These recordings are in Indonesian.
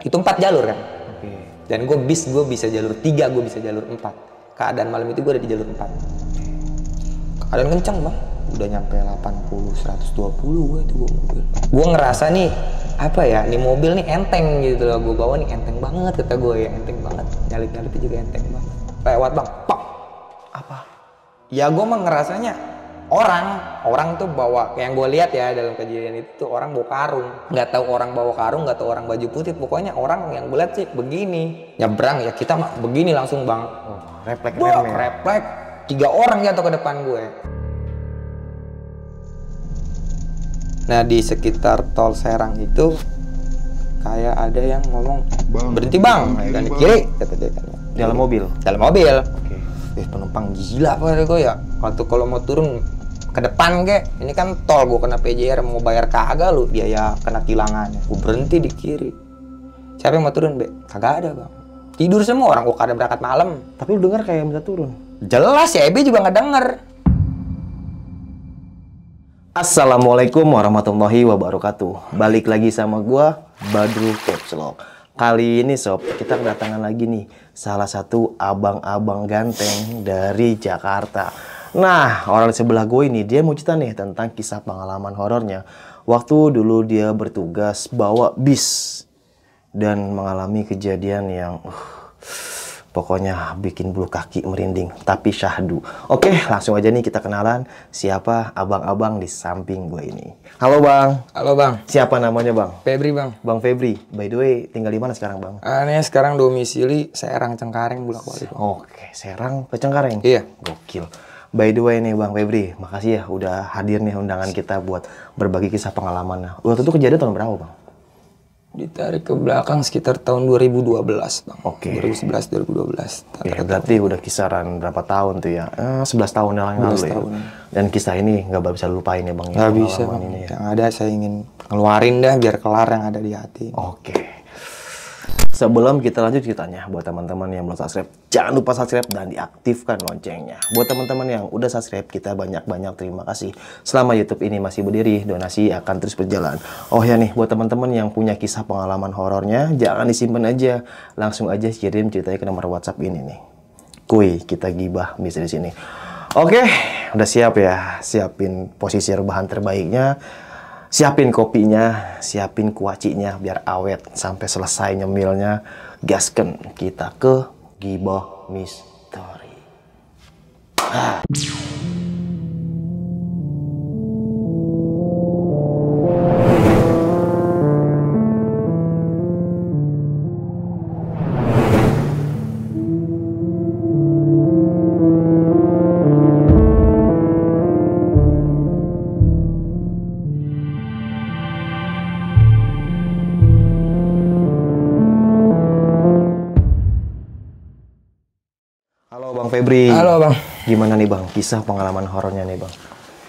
itu empat jalur kan okay. dan gue bis gue bisa jalur tiga gue bisa jalur empat keadaan malam itu gue ada di jalur empat keadaan kencang bang udah nyampe 80 120 gue itu gue mobil gue ngerasa nih apa ya nih mobil nih enteng gitu loh gue bawa nih enteng banget kata gue ya enteng banget nyalip nyalip juga enteng banget lewat bang pak apa ya gue mah ngerasanya orang orang tuh bawa yang gue lihat ya dalam kejadian itu tuh orang bawa karung nggak tahu orang bawa karung nggak tahu orang baju putih pokoknya orang yang gue lihat sih begini nyebrang ya kita mah begini langsung bang oh, refleks Bok, ya. refleks tiga orang jatuh ke depan gue nah di sekitar tol Serang itu kayak ada yang ngomong bang, berhenti bang, bang dan kiri kata dia kan dalam mobil dalam mobil okay. Eh, penumpang gila apa gue ya waktu kalau mau turun ke depan kek ini kan tol gue kena PJR mau bayar kagak lu biaya kena tilangannya gue berhenti di kiri siapa yang mau turun be kagak ada bang tidur semua orang gue kada berangkat malam tapi lu dengar kayak minta turun jelas ya Ebi juga nggak denger Assalamualaikum warahmatullahi wabarakatuh balik lagi sama gue Badru Kepslok Kali ini sob, kita kedatangan lagi nih salah satu abang-abang ganteng dari Jakarta Nah, orang di sebelah gue ini dia mau cerita nih tentang kisah pengalaman horornya. Waktu dulu dia bertugas bawa bis dan mengalami kejadian yang uh, pokoknya bikin bulu kaki merinding, tapi syahdu. Oke, langsung aja nih kita kenalan siapa abang-abang di samping gue ini. Halo Bang. Halo Bang. Siapa namanya Bang? Febri Bang. Bang Febri. By the way, tinggal di mana sekarang Bang? Ah, ini sekarang domisili Serang Cengkareng Bulak Oke, Serang ke Cengkareng. Iya. Gokil. By the way nih Bang Febri, makasih ya udah hadir nih undangan kita buat berbagi kisah pengalaman. Nah, waktu itu kejadian tahun berapa Bang? Ditarik ke belakang sekitar tahun 2012 Bang. Oke. Okay. 2011 2012. Ya, berarti tahun. udah kisaran berapa tahun tuh ya? Eh, 11 tahun yang lalu ya. Tahun. Dan kisah ini nggak bisa lupain ya Bang. Ya, nggak bisa Bang. Ini ya. Yang ada saya ingin ngeluarin dah biar kelar yang ada di hati. Oke. Okay. Sebelum kita lanjut ceritanya, buat teman-teman yang belum subscribe, jangan lupa subscribe dan diaktifkan loncengnya. Buat teman-teman yang udah subscribe, kita banyak-banyak terima kasih. Selama YouTube ini masih berdiri, donasi akan terus berjalan. Oh ya nih, buat teman-teman yang punya kisah pengalaman horornya, jangan disimpan aja. Langsung aja kirim ceritanya ke nomor WhatsApp ini nih. Kui, kita gibah bisa di sini. Oke, udah siap ya. Siapin posisi rebahan terbaiknya siapin kopinya, siapin kuacinya biar awet sampai selesai nyemilnya. Gasken kita ke Gibah Misteri. Ah. Bang Febri. Halo Bang. Gimana nih Bang, kisah pengalaman horornya nih Bang?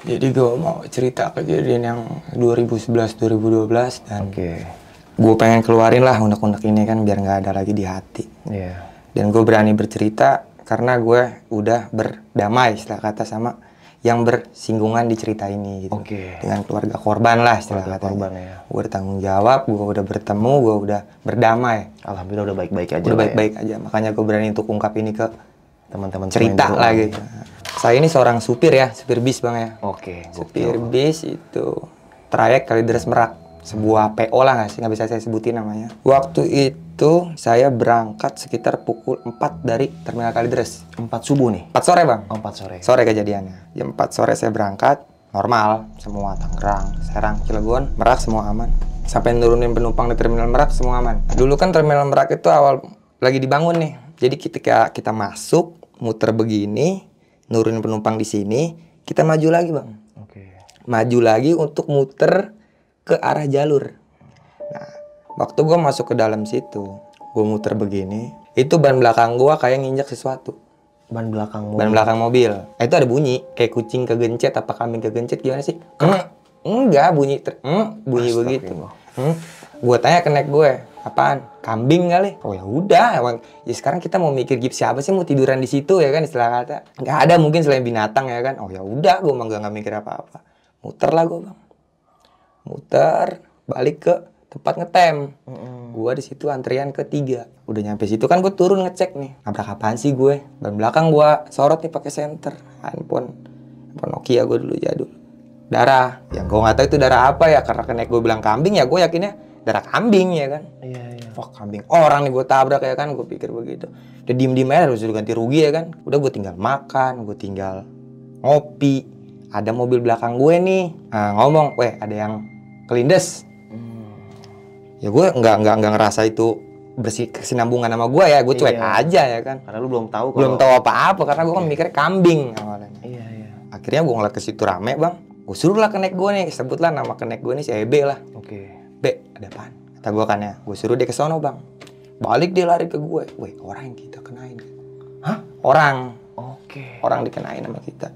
Jadi gue mau cerita kejadian yang 2011-2012 dan okay. gue pengen keluarin lah unek-unek ini kan biar nggak ada lagi di hati. Yeah. Dan gue berani bercerita karena gue udah berdamai setelah kata sama yang bersinggungan di cerita ini gitu. Okay. Dengan keluarga korban lah setelah kata. Korban, ya. Gue udah tanggung jawab, gue udah bertemu, gue udah berdamai. Alhamdulillah udah baik-baik aja. Udah ya. baik-baik ya. aja. Makanya gue berani untuk ungkap ini ke teman-teman cerita lah gitu. Saya ini seorang supir ya, supir bis bang ya. Oke. supir bis itu trayek kali deras Merak, sebuah PO lah nggak sih nggak bisa saya sebutin namanya. Waktu itu saya berangkat sekitar pukul 4 dari terminal Kalideres. empat subuh nih. empat sore, Bang. Oh, sore. Sore kejadiannya. Jam 4 sore saya berangkat, normal semua Tangerang, Serang, Cilegon, Merak semua aman. Sampai nurunin penumpang di terminal Merak semua aman. Dulu kan terminal Merak itu awal lagi dibangun nih. Jadi ketika kita masuk muter begini, nurunin penumpang di sini, kita maju lagi bang. Oke. Okay. Maju lagi untuk muter ke arah jalur. Nah, waktu gue masuk ke dalam situ, gue muter begini, itu ban belakang gue kayak nginjak sesuatu. Ban belakang mobil. Ban belakang mobil. Eh, itu ada bunyi, kayak kucing kegencet apa kambing kegencet gimana sih? Hmm, enggak bunyi ter, hmm, bunyi Astaga. begitu. Hmm? Gue tanya nek gue, apaan? kambing kali oh ya udah ya sekarang kita mau mikir gips siapa sih mau tiduran di situ ya kan istilah kata nggak ada mungkin selain binatang ya kan oh ya udah gue emang gak, nggak mikir apa apa muter lah gue bang muter balik ke tempat ngetem mm -hmm. gue di situ antrian ketiga udah nyampe situ kan gue turun ngecek nih nabrak apaan sih gue dan belakang gue sorot nih pakai senter handphone handphone Nokia gue dulu jadul ya, darah yang gue nggak tahu itu darah apa ya karena kenaik gue bilang kambing ya gue yakinnya darah kambing ya kan iya iya fuck kambing orang nih gue tabrak ya kan gue pikir begitu udah diem diem aja harus ganti rugi ya kan udah gue tinggal makan gue tinggal ngopi ada mobil belakang gue nih nah, ngomong weh ada yang kelindes hmm. ya gue nggak nggak nggak ngerasa itu bersih kesinambungan sama gue ya gue cuek iya. aja ya kan karena lu belum tahu kalau... belum tahu apa-apa karena gue kan iya. mikir kambing awalnya iya iya akhirnya gue ngeliat ke situ rame bang gue suruh lah kenek gue nih sebutlah nama kenek gue nih si Ebe lah oke okay B ada pan. kata gue kan ya gue suruh dia ke sono bang balik dia lari ke gue weh orang yang kita kenain kan? hah orang oke okay. orang dikenain sama kita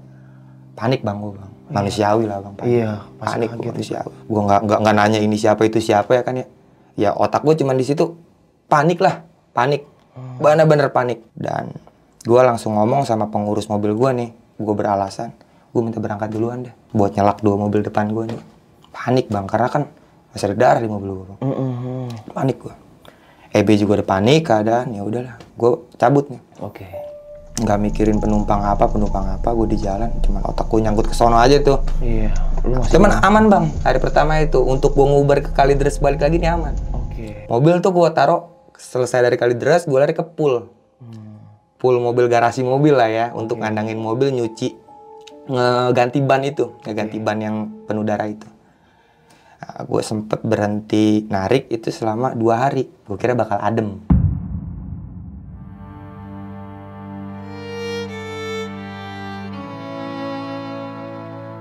panik bang gue bang iya. manusiawi lah bang panik iya, panik gue manusiawi gue nggak nggak nggak nanya ini siapa itu siapa ya kan ya ya otak gue cuman di situ panik lah panik hmm. bener-bener panik dan gue langsung ngomong sama pengurus mobil gue nih gue beralasan gue minta berangkat duluan deh buat nyelak dua mobil depan gue nih panik bang karena kan masih ada darah di mobil gue Mm -hmm. Panik gue. EB juga ada panik keadaan ya udahlah gue cabut nih. Oke. Okay. Nggak mikirin penumpang apa penumpang apa gue di jalan cuman otak gue nyangkut ke sono aja tuh. Iya. Lu cuman aman bang hari pertama itu untuk gue nguber ke Kalideres balik lagi nih aman. Oke. Okay. Mobil tuh gue taruh selesai dari Kalideres gue lari ke pool. Hmm. Pool mobil garasi mobil lah ya okay. untuk ngandangin mobil nyuci ngeganti ban itu ngeganti okay. Iya. ban yang penuh darah itu Nah, gue sempet berhenti narik itu selama dua hari. Gue kira bakal adem.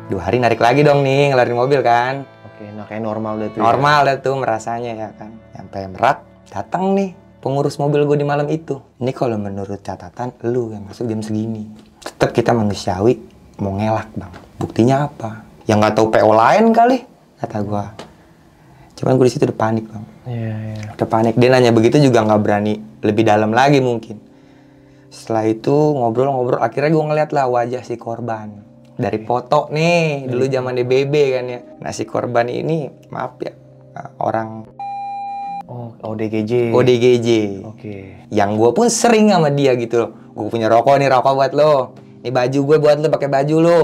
Dua hari narik lagi dong nih, ngelarin mobil kan. Oke, nah kayak normal deh tuh. Ya. Normal ya. deh tuh merasanya ya kan. Sampai merak, datang nih pengurus mobil gue di malam itu. Ini kalau menurut catatan, lu yang masuk jam segini. Tetap kita manusiawi, mau ngelak bang. Buktinya apa? Yang nggak tahu PO lain kali kata gue cuman gue di udah panik bang yeah, yeah. udah panik dia nanya begitu juga nggak berani lebih dalam lagi mungkin setelah itu ngobrol-ngobrol akhirnya gue ngeliat lah wajah si korban dari foto nih dulu iya. zaman DBB kan ya nah si korban ini maaf ya eh, orang Oh, ODGJ. ODGJ. Oke. Okay. Yang gue pun sering sama dia gitu loh. Gue punya rokok nih, rokok buat lo. Ini baju gue buat lo, pakai baju lo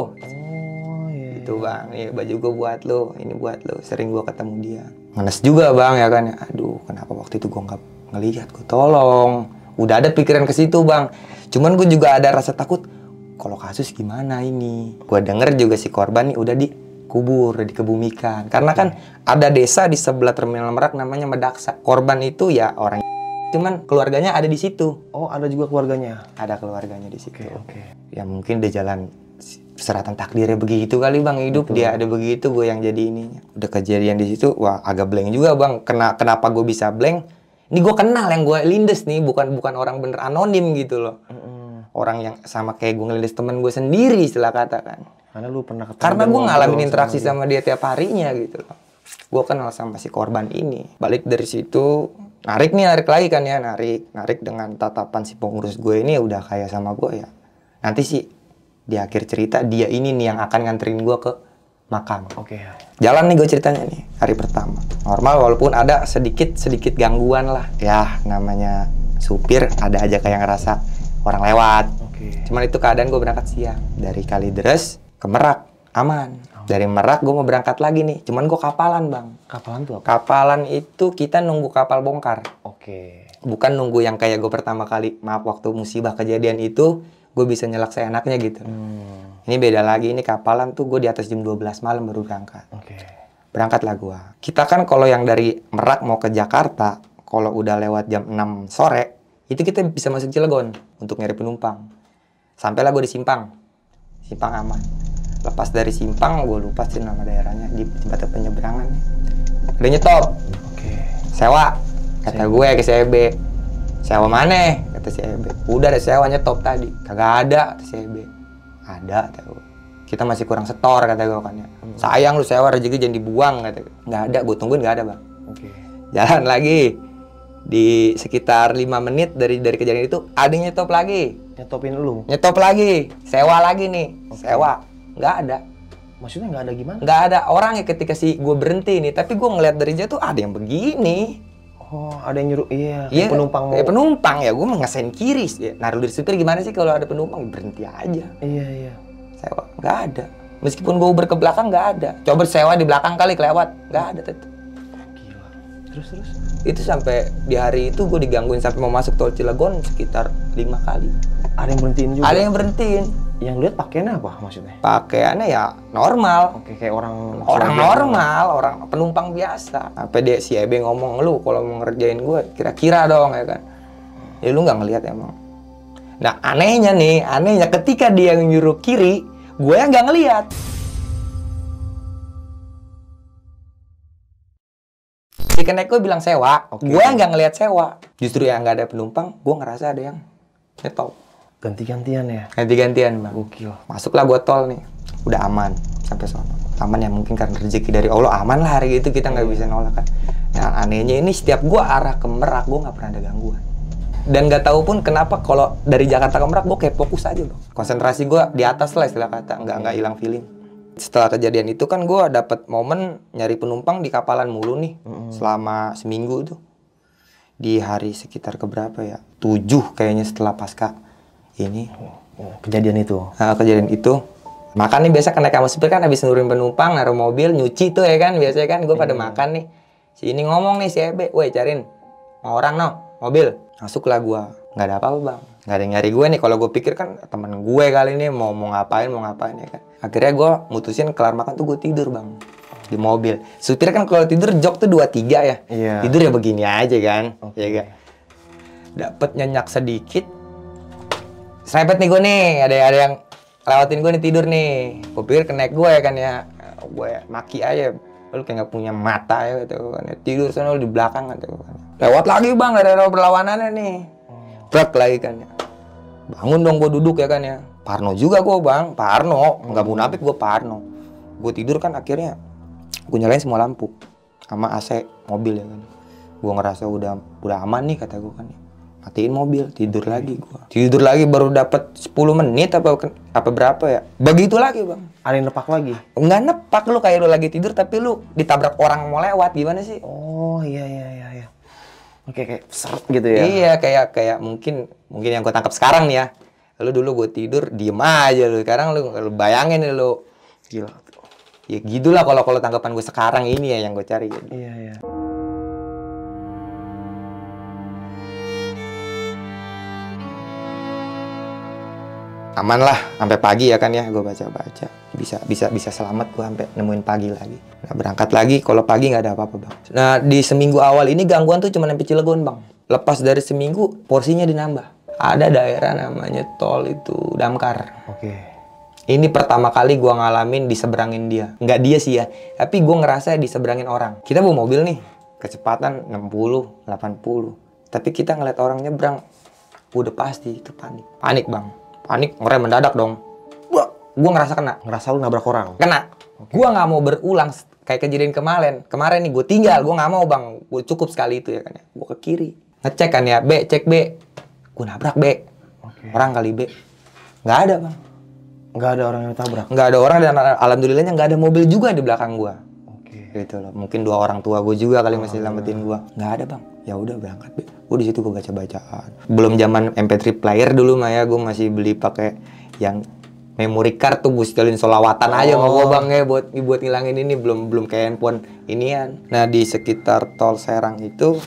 gitu iya. bang ya baju gue buat lo ini buat lo sering gue ketemu dia ngenes juga bang ya kan aduh kenapa waktu itu gue nggak ngelihat gue tolong udah ada pikiran ke situ bang cuman gue juga ada rasa takut kalau kasus gimana ini gue denger juga si korban nih udah dikubur udah dikebumikan karena kan ada desa di sebelah terminal merak namanya medaksa korban itu ya orang cuman keluarganya ada di situ. Oh, ada juga keluarganya. Ada keluarganya di situ. Oke. Okay, okay. Ya mungkin dia jalan seratan takdirnya begitu kali bang hidup Betul. dia ada begitu gue yang jadi ini udah kejadian di situ wah agak blank juga bang Kena, kenapa gue bisa blank ini gue kenal yang gue lindes nih bukan bukan orang bener anonim gitu loh mm -hmm. orang yang sama kayak gue ngelindes temen gue sendiri setelah katakan karena lu pernah ketemu karena gue ngalamin interaksi sama dia. sama dia tiap harinya gitu loh gue kenal sama si korban ini balik dari situ narik nih narik lagi kan ya narik narik dengan tatapan si pengurus gue ini udah kayak sama gue ya nanti sih di akhir cerita dia ini nih yang akan nganterin gue ke makam. Oke. Okay. Jalan nih gue ceritanya nih hari pertama. Normal walaupun ada sedikit sedikit gangguan lah. Ya namanya supir ada aja kayak ngerasa orang lewat. Okay. Cuman itu keadaan gue berangkat siang dari Kalideres ke Merak aman. Oh. Dari Merak gue mau berangkat lagi nih. Cuman gue kapalan bang. Kapalan tuh Kapalan itu kita nunggu kapal bongkar. Oke. Okay. Bukan nunggu yang kayak gue pertama kali maaf waktu musibah kejadian itu gue bisa nyelak seenaknya gitu. Hmm. Ini beda lagi, ini kapalan tuh gue di atas jam 12 malam baru berangkat. Okay. lah gue. Kita kan kalau yang dari Merak mau ke Jakarta, kalau udah lewat jam 6 sore, itu kita bisa masuk Cilegon untuk nyari penumpang. Sampailah gue di Simpang. Simpang aman. Lepas dari Simpang, gue lupa sih nama daerahnya, di jembatan penyeberangan. Udah nyetop. Okay. Sewa, kata Sewa. gue ke CB sewa mana kata si Ebe udah ada sewanya top tadi kagak ada kata si Ebe ada kata gue kita masih kurang setor kata gue kan ya hmm. sayang lu sewa rezeki jangan dibuang kata gue nggak ada gue tungguin nggak ada bang okay. jalan lagi di sekitar lima menit dari dari kejadian itu ada yang nyetop lagi nyetopin lu nyetop lagi sewa lagi nih okay. sewa nggak ada maksudnya nggak ada gimana nggak ada orang ya ketika si gue berhenti nih tapi gue ngeliat dari jauh tuh ah, ada yang begini Oh, ada yang nyuruh, iya, iya penumpang mau. Ya, penumpang ya, gue mengasain kiri. Ya, nah, dari supir gimana sih kalau ada penumpang? Berhenti aja. Iya, iya. Sewa, nggak ada. Meskipun gue uber ke belakang, nggak ada. Coba sewa di belakang kali kelewat, nggak ada tetep. Gila. Terus, terus? Itu sampai di hari itu gue digangguin sampai mau masuk tol Cilegon sekitar lima kali. Ada yang berhentiin juga? Ada yang berhentiin yang lihat pakaiannya apa maksudnya? Pakaiannya ya normal. Oke, kayak orang orang gitu. normal, orang penumpang biasa. Apa dia si Ebe ngomong lu kalau mau ngerjain gue kira-kira dong ya kan. Ya lu nggak ngelihat emang. Nah anehnya nih, anehnya ketika dia nyuruh kiri, gue yang nggak ngelihat. Si kenek gue bilang sewa, okay. gue nggak ngelihat sewa. Justru yang nggak ada penumpang, gue ngerasa ada yang nyetop. Ganti-gantian ya? Ganti-gantian bang. Gokil. Masuklah gue tol nih. Udah aman sampai sana. Aman ya mungkin karena rezeki dari Allah aman lah hari itu kita nggak iya. bisa nolak kan. Yang nah, anehnya ini setiap gue arah ke Merak gue nggak pernah ada gangguan. Dan nggak tahu pun kenapa kalau dari Jakarta ke Merak gue kayak fokus aja loh. Konsentrasi gue di atas lah istilah kata. Nggak nggak hilang feeling. Setelah kejadian itu kan gue dapat momen nyari penumpang di kapalan mulu nih hmm. selama seminggu tuh. Di hari sekitar keberapa ya? Tujuh kayaknya setelah pasca ini oh, oh, kejadian itu nah, kejadian itu makan nih biasa kena kan kamu supir kan habis nurunin penumpang naruh mobil nyuci tuh ya kan biasanya kan gue pada iya. makan nih si ini ngomong nih si Ebe woi carin mau orang no mobil masuk lah gue nggak ada apa-apa bang nggak ada yang nyari gue nih kalau gue pikir kan temen gue kali ini mau mau ngapain mau ngapain ya kan akhirnya gue mutusin kelar makan tuh gue tidur bang di mobil. Supir kan kalau tidur jok tuh dua tiga ya. Yeah. Tidur ya begini aja kan. Okay. Ya kan. Dapat nyenyak sedikit, serempet nih gue nih ada ada yang lewatin gue nih tidur nih gue pikir kenek gue ya kan ya gue ya maki aja Lalu kayak gak punya mata ya gitu kan ya. tidur sana lu di belakang gitu kan lewat lagi bang ada ada perlawanannya nih brek lagi kan ya bangun dong gue duduk ya kan ya Parno juga gue bang Parno nggak munafik gue Parno gue tidur kan akhirnya gue nyalain semua lampu sama AC mobil ya kan gue ngerasa udah udah aman nih kata gue kan ya matiin mobil tidur lagi gua tidur lagi baru dapat 10 menit apa apa berapa ya begitu lagi bang ada yang nepak lagi nggak nepak lu kayak lu lagi tidur tapi lu ditabrak orang mau lewat gimana sih oh iya iya iya, iya. oke kayak seret gitu ya iya kayak kayak mungkin mungkin yang gua tangkap sekarang nih ya lu dulu gua tidur diem aja lu sekarang lu, lu bayangin lu gila ya gitulah kalau kalau tanggapan gue sekarang ini ya yang gue cari gitu. iya iya aman lah sampai pagi ya kan ya gue baca baca bisa bisa bisa selamat gue sampai nemuin pagi lagi nah berangkat lagi kalau pagi nggak ada apa-apa bang nah di seminggu awal ini gangguan tuh cuma nempel Cilegon bang lepas dari seminggu porsinya dinambah ada daerah namanya tol itu damkar oke okay. Ini pertama kali gue ngalamin diseberangin dia. Nggak dia sih ya, tapi gue ngerasa diseberangin orang. Kita bawa mobil nih, kecepatan 60, 80. Tapi kita ngeliat orang nyebrang, udah pasti itu panik. Panik bang panik ah, ngerem mendadak dong Wah, gua ngerasa kena ngerasa lu nabrak orang kena okay. gua nggak mau berulang kayak kejadian kemarin kemarin nih gue tinggal gua nggak mau bang gue cukup sekali itu ya kan ya gua ke kiri ngecek kan ya B cek B Gua nabrak B okay. orang kali B nggak ada bang nggak ada orang yang tabrak nggak ada orang dan alhamdulillahnya nggak ada mobil juga di belakang gua okay. gitu loh mungkin dua orang tua gue juga kali oh, masih nyelamatin gue Gak ada bang ya udah berangkat be. gue di situ gue baca bacaan belum zaman MP3 player dulu ya gue masih beli pakai yang memory card tuh gue sekalian solawatan oh. aja mau gue bang ya buat buat ngilangin ini belum belum kayak handphone inian nah di sekitar tol Serang itu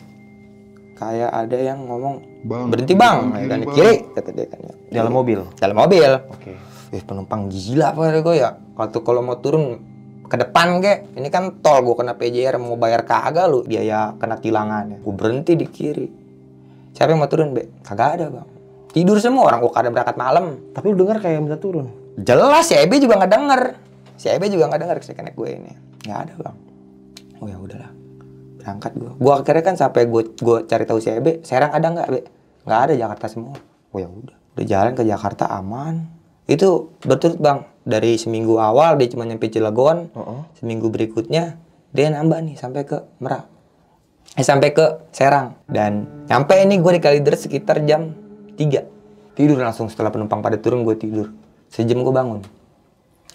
kayak ada yang ngomong bang, berhenti bang, bang dan nah, kiri kata dia kan ya. dalam mobil dalam mobil oke okay. eh, penumpang gila apa gue ya, ya waktu kalau mau turun ke depan ge ini kan tol gue kena PJR mau bayar kagak lu biaya kena tilangannya gue berhenti di kiri siapa yang mau turun be kagak ada bang tidur semua orang gue kada berangkat malam tapi lu dengar kayak minta turun jelas si Ebe juga nggak denger si Ebe juga nggak denger si kenek gue ini nggak ada bang oh ya udahlah berangkat gue gue akhirnya kan sampai gue gue cari tahu si Ebe Serang ada nggak be nggak ada Jakarta semua oh ya udah udah jalan ke Jakarta aman itu berturut bang dari seminggu awal dia cuma nyampe Cilegon uh -uh. seminggu berikutnya dia nambah nih sampai ke Merak eh, sampai ke Serang dan sampai ini gue di Kalideres sekitar jam 3 tidur langsung setelah penumpang pada turun gue tidur sejam gue bangun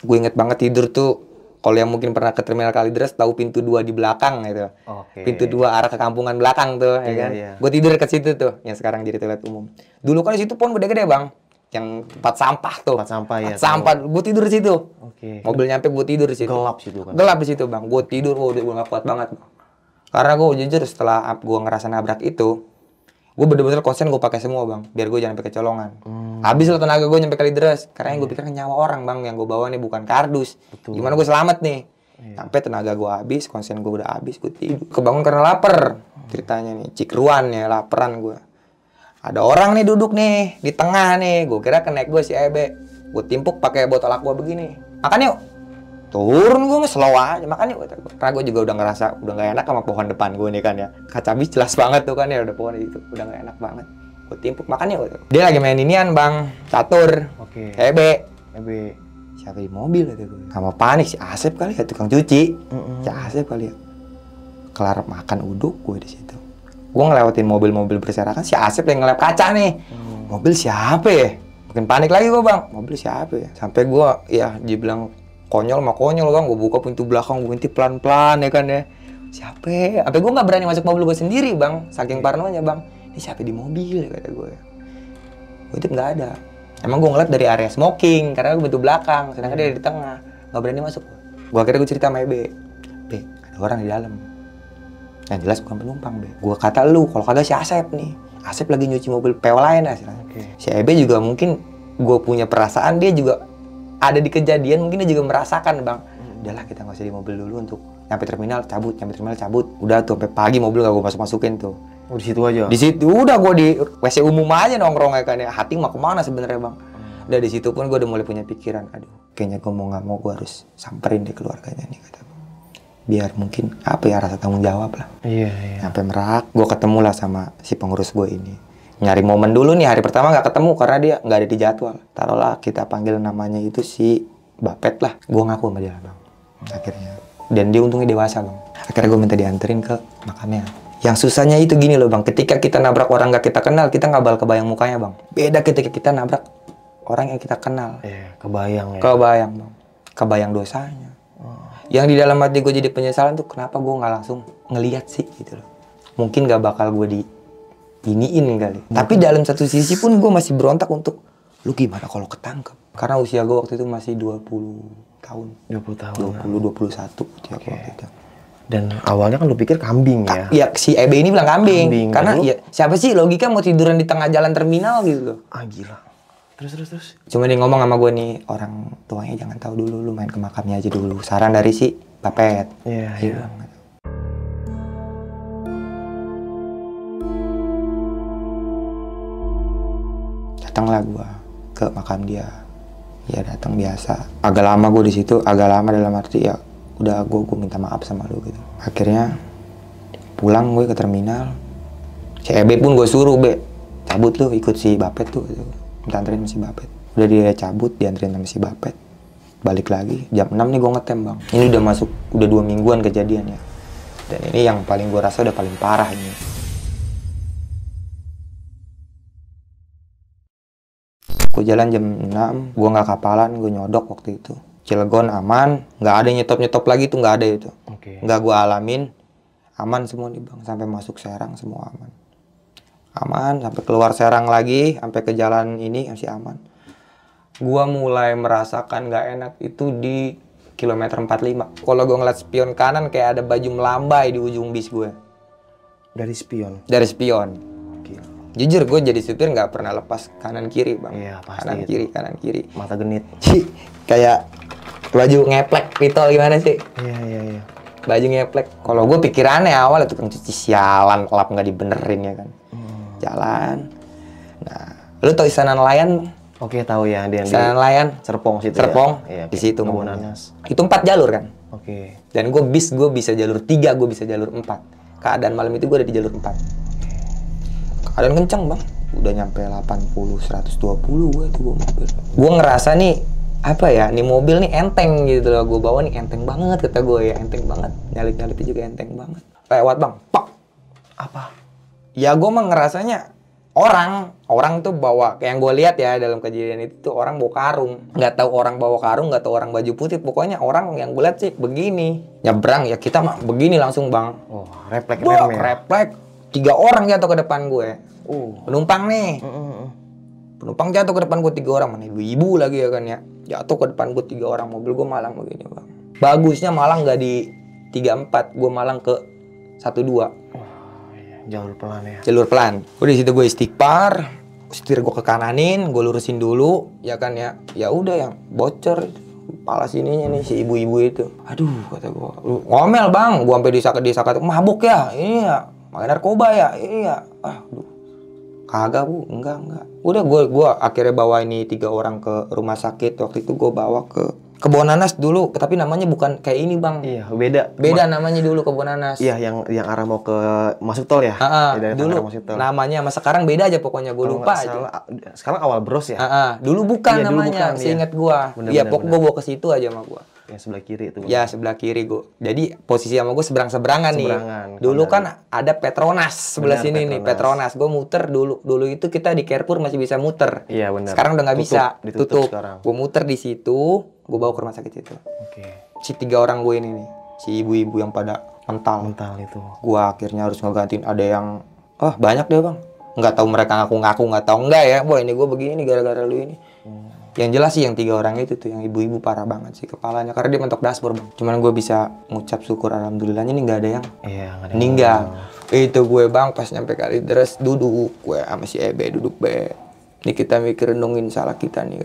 gue inget banget tidur tuh kalau yang mungkin pernah ke terminal Kalideres tahu pintu dua di belakang gitu okay. pintu dua arah ke kampungan belakang tuh yeah, ya iya, kan yeah. gue tidur ke situ tuh yang sekarang jadi toilet umum dulu kan di situ pun gede-gede bang yang tempat sampah tuh. Tempat sampah ya. Tempat sampah. Gue tidur di situ. Oke. Okay. Mobil nyampe gue tidur di situ. Gelap situ kan. Gelap di situ bang. Gue tidur, wow, oh, gue gak kuat banget. Karena gue jujur setelah gue ngerasa nabrak itu, gue bener-bener konsen gue pakai semua bang, biar gue jangan sampai kecolongan. Hmm. Habis lo tenaga gue nyampe kali deras. karena yang gue pikir nyawa orang bang, yang gue bawa nih bukan kardus. Betul. Gimana gue selamat nih? Iya. Sampai tenaga gue habis, konsen gue udah habis, gue tidur. Kebangun karena lapar, ceritanya nih, cikruan ya, laparan gue ada orang nih duduk nih di tengah nih. Gue kira kenek gue si Ebe. Gue timpuk pakai botol aku begini. Makan yuk. Turun gue slow aja makan yuk. Karena gue juga udah ngerasa udah gak enak sama pohon depan gue nih kan ya. kaca bis jelas banget tuh kan ya udah pohon itu udah gak enak banget. Gue timpuk makan yuk. Dia lagi main inian bang. Catur. Oke. Okay. Ebe. Ebe. Siapa di mobil itu gue? Sama panik si Asep kali ya tukang cuci. Mm -mm. Si Asep kali ya. Kelar makan uduk gue di situ gue ngelewatin mobil-mobil berserakan si Asep yang ngelap kaca nih hmm. mobil siapa ya makin panik lagi gue bang mobil siapa ya sampai gue ya dibilang konyol mah konyol bang gue buka pintu belakang gue pelan-pelan ya kan ya siapa ya? sampai gue nggak berani masuk mobil gue sendiri bang saking parnonya bang ini siapa di mobil kata gue gue itu nggak ada emang gue ngeliat dari area smoking karena gue pintu belakang sedangkan dia di tengah nggak berani masuk gue akhirnya gue cerita sama Ebe Be ada orang di dalam yang jelas bukan penumpang be gue kata lu kalau kagak si Asep nih Asep lagi nyuci mobil PO lain lah okay. si Ebe juga mungkin gue punya perasaan dia juga ada di kejadian mungkin dia juga merasakan bang hmm. udahlah kita nggak usah di mobil dulu untuk nyampe terminal cabut nyampe terminal cabut udah tuh sampai pagi mobil gak gue masuk masukin tuh oh, di situ aja di situ udah gue di wc umum aja nongkrong ya kan ya hati mah kemana sebenarnya bang hmm. udah di situ pun gue udah mulai punya pikiran aduh kayaknya gue mau nggak mau gue harus samperin deh keluarganya nih kata biar mungkin apa ya rasa tanggung jawab lah. Iya, iya. Sampai Merak, gue ketemu lah sama si pengurus gue ini. Nyari momen dulu nih hari pertama nggak ketemu karena dia nggak ada di jadwal. Taruhlah kita panggil namanya itu si Bapet lah. Gue ngaku sama dia bang. Akhirnya. Dan dia untungnya dewasa bang. Akhirnya gue minta dianterin ke makamnya. Yang susahnya itu gini loh bang. Ketika kita nabrak orang nggak kita kenal, kita gak bakal kebayang mukanya bang. Beda ketika kita nabrak orang yang kita kenal. Iya, kebayang. Ya. Kebayang bang. Kebayang dosanya yang di dalam hati gue jadi penyesalan tuh kenapa gue nggak langsung ngeliat sih gitu loh mungkin gak bakal gue di iniin kali mungkin. tapi dalam satu sisi pun gue masih berontak untuk lu gimana kalau ketangkep karena usia gue waktu itu masih 20 tahun 20 tahun 20 ya. puluh 21 okay. waktu itu dan awalnya kan lu pikir kambing ya? Ya si EB ini bilang kambing. kambing. Karena ya, siapa sih logika mau tiduran di tengah jalan terminal gitu loh. Ah gila. Terus terus terus. Cuma dia ngomong sama gue nih orang tuanya jangan tahu dulu, lu main ke makamnya aja dulu. Saran dari si Papet. Iya. Yeah, yeah. Datanglah gue ke makam dia. Ya datang biasa. Agak lama gue di situ, agak lama dalam arti ya udah gue gue minta maaf sama lu gitu. Akhirnya pulang gue ke terminal. Si Ebe pun gue suruh, Be, cabut lu ikut si Bapet tuh. Gitu dianterin sama si Bapet udah dia cabut dianterin sama si Bapet balik lagi jam 6 nih gue ngetem bang ini udah masuk udah dua mingguan kejadiannya dan ini yang paling gue rasa udah paling parah ini gue jalan jam 6 gue nggak kapalan gue nyodok waktu itu Cilegon aman nggak ada nyetop nyetop lagi tuh nggak ada itu okay. gue alamin aman semua nih bang sampai masuk Serang semua aman aman sampai keluar Serang lagi sampai ke jalan ini masih aman gua mulai merasakan nggak enak itu di kilometer 45 kalau gua ngeliat spion kanan kayak ada baju melambai di ujung bis gue dari spion dari spion Gila. jujur gue jadi supir nggak pernah lepas kanan kiri bang iya, pasti kanan kiri kanan kiri mata genit kayak baju ngeplek pitol gimana sih iya iya iya baju ngeplek kalau gue pikirannya awal itu kan cuci sialan lap nggak dibenerin ya kan jalan. Nah, lu tau istana nelayan? Oke, tahu ya dia istana nelayan Serpong situ. Ya? Serpong ya? di situ Kebonanas. Itu empat jalur kan? Oke. Okay. Dan gue bis gue bisa jalur tiga, gue bisa jalur empat. Keadaan malam itu gue ada di jalur empat. Keadaan kencang bang, udah nyampe 80, 120 gue tuh gue mobil. Gue ngerasa nih apa ya, nih mobil nih enteng gitu loh. Gue bawa nih enteng banget kata gue ya, enteng banget. Nyalip-nyalipnya juga enteng banget. Lewat bang, pak. Apa? ya gue mah ngerasanya orang orang tuh bawa yang gue lihat ya dalam kejadian itu tuh orang bawa karung nggak tahu orang bawa karung nggak tahu orang baju putih pokoknya orang yang gue lihat sih begini nyebrang ya kita mah begini langsung bang oh, refleks ya? refleks tiga orang jatuh ke depan gue uh. penumpang nih uh, uh, uh. penumpang jatuh ke depan gue tiga orang mana ibu-ibu lagi ya kan ya jatuh ke depan gue tiga orang mobil gue malang begini bang bagusnya malang nggak di tiga empat gue malang ke satu dua Jalur pelan ya. Jalur pelan. Udah di situ gue istighfar, setir gue ke kananin, gue lurusin dulu, ya kan ya. Ya udah yang bocor kepala sininya nih si ibu-ibu itu. Aduh kata gue, ngomel bang, gue sampai disakat disakat mabuk ya, ini ya, makan narkoba ya, ini ya. Ah, aduh. Kagak bu, enggak enggak. Udah gue gue akhirnya bawa ini tiga orang ke rumah sakit. Waktu itu gue bawa ke kebun nanas dulu tapi namanya bukan kayak ini bang iya beda beda Ma namanya dulu kebun nanas iya yang yang arah mau ke masuk tol ya uh, uh, dulu tol. namanya sama sekarang beda aja pokoknya gue lupa salah, sekarang awal bros ya uh, uh. dulu bukan iya, namanya bukan, iya. seingat iya. gua iya pokok gue bawa ke situ aja sama gue. Ya sebelah kiri itu Iya ya sebelah kiri gue. jadi posisi sama gue seberang seberangan nih dulu kan ada Petronas sebelah bener, sini Petronas. nih Petronas gue muter dulu dulu itu kita di Carrefour masih bisa muter iya benar sekarang udah nggak bisa ditutup, gue muter di situ gue bawa ke rumah sakit itu oke okay. si tiga orang gue ini nih si ibu-ibu yang pada mental mental itu gue akhirnya harus ngegantiin ada yang oh banyak deh bang nggak tahu mereka ngaku-ngaku nggak tahu enggak ya boy ini gue begini nih gara-gara lu ini hmm. yang jelas sih yang tiga orang itu tuh yang ibu-ibu parah banget sih kepalanya karena dia mentok dashboard bang cuman gue bisa ngucap syukur alhamdulillahnya nih nggak ada yang iya, ada meninggal itu gue bang pas nyampe kali dress duduk gue sama si Ebe duduk be ini kita mikir nungin salah kita nih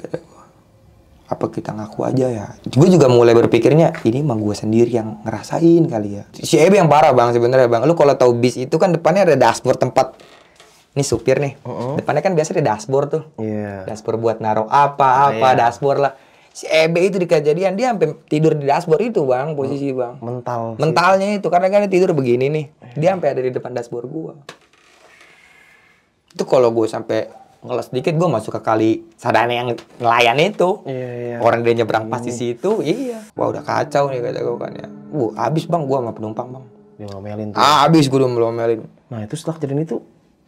apa kita ngaku aja ya gue juga mulai berpikirnya ini emang gue sendiri yang ngerasain kali ya si Ebi yang parah bang sebenernya bang lu kalau tahu bis itu kan depannya ada dashboard tempat ini supir nih uh -uh. depannya kan biasa ada dashboard tuh yeah. dashboard buat naruh apa ah, apa yeah. dashboard lah si Ebe itu di kejadian dia sampai tidur di dashboard itu bang posisi bang mental sih. mentalnya itu karena kan dia tidur begini nih dia sampai iya. ada di depan dashboard gue, itu kalau gue sampai ngeles dikit gue masuk ke kali sadana yang nelayan itu iya, iya. orang dia nyebrang pas di hmm. situ iya wah udah kacau nih kata gue kan ya bu abis bang gue sama penumpang bang diomelin tuh ah abis gue diomelin nah itu setelah kejadian itu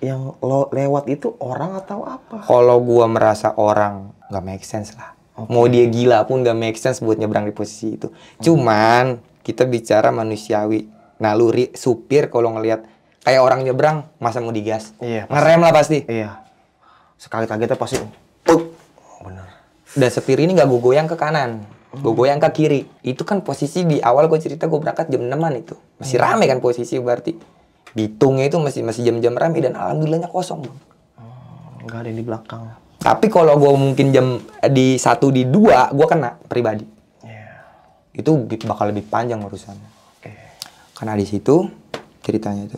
yang lo lewat itu orang atau apa kalau gue merasa orang nggak make sense lah okay. mau dia gila pun nggak make sense buat nyebrang di posisi itu hmm. cuman kita bicara manusiawi naluri supir kalau ngelihat kayak orang nyebrang masa mau digas iya, ngerem lah pasti iya sekali kagetnya pasti uh, bener dan setir ini nggak gue goyang ke kanan gue hmm. goyang ke kiri itu kan posisi di awal gue cerita gue berangkat jam 6 itu masih hmm. rame kan posisi berarti bitungnya itu masih masih jam-jam rame dan alhamdulillahnya kosong bang hmm, nggak ada yang di belakang tapi kalau gue mungkin jam eh, di satu di dua gue kena pribadi yeah. itu bakal lebih panjang urusannya okay. karena di situ ceritanya itu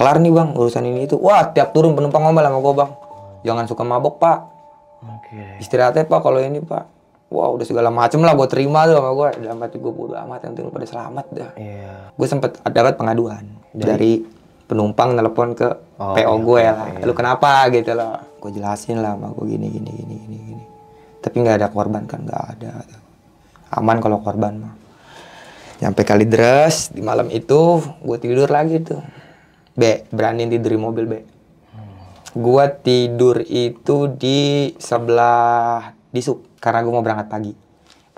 kelar nih bang urusan ini itu wah tiap turun penumpang ngomel sama gue bang jangan suka mabok pak okay. istirahatnya pak kalau ini pak wow udah segala macem lah gue terima tuh sama gue dalam hati gue bodo amat yang penting pada selamat dah yeah. gue sempet dapat pengaduan dari, dari penumpang telepon ke oh, PO iya, gue iya, lah. Iya. Lu kenapa gitu loh. Gue jelasin lah sama gue gini gini gini gini gini. Tapi nggak ada korban kan nggak ada. Aman kalau korban mah. Nyampe kali dress di malam itu gue tidur lagi tuh. Be, beraniin tidur di mobil Be gua tidur itu di sebelah di sub karena gua mau berangkat pagi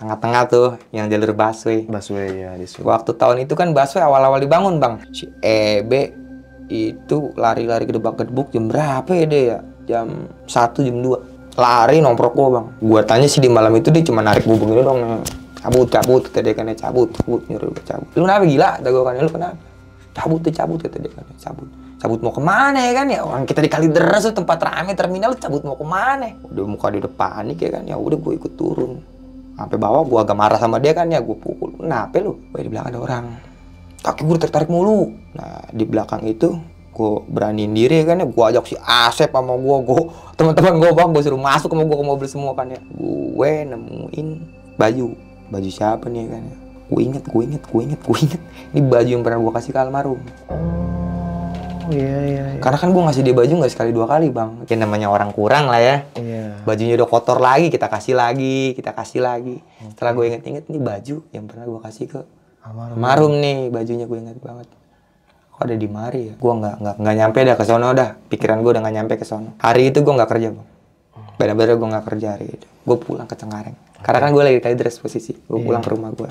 tengah-tengah tuh yang jalur busway busway ya di sub waktu tahun itu kan busway awal-awal dibangun bang si EB itu lari-lari ke debak gedebuk jam berapa ya deh ya jam satu jam dua lari nongkrong gua bang gua tanya sih di malam itu dia cuma narik bubung ini dong cabut cabut tadi kan cabut cabut nyuruh cabut lu kenapa gila Tadi gua kan lu kenapa cabut tuh cabut kata kan cabut cabut mau kemana ya kan ya orang kita di deras tuh tempat rame terminal cabut mau kemana udah muka di depan nih ya kan ya udah gue ikut turun sampai bawah gue agak marah sama dia kan ya gue pukul kenapa lu gue di belakang ada orang kaki gue tertarik mulu nah di belakang itu gue beraniin diri ya kan ya gue ajak si Asep sama gue gue teman-teman gue bang gue suruh masuk sama gue ke mobil semua kan ya gue nemuin baju baju siapa nih ya kan ya gue inget gue inget gue inget gue inget ini baju yang pernah gue kasih ke almarhum iya iya. iya. Karena kan gue ngasih dia baju nggak sekali dua kali bang. Ya namanya orang kurang lah ya. Iya. Bajunya udah kotor lagi kita kasih lagi kita kasih lagi. Okay. Setelah gue inget-inget nih baju yang pernah gue kasih ke Amarum. Marum nih bajunya gue inget banget. Kok ada di mari ya? Gue nggak nggak nggak nyampe dah ke sono dah. Pikiran gue udah nggak nyampe ke sono. Hari itu gue nggak kerja bang. Hmm. Benar-benar gue nggak kerja hari itu. Gue pulang ke Cengkareng. Karena kan gue lagi di dress posisi. Gue yeah. pulang ke rumah gue.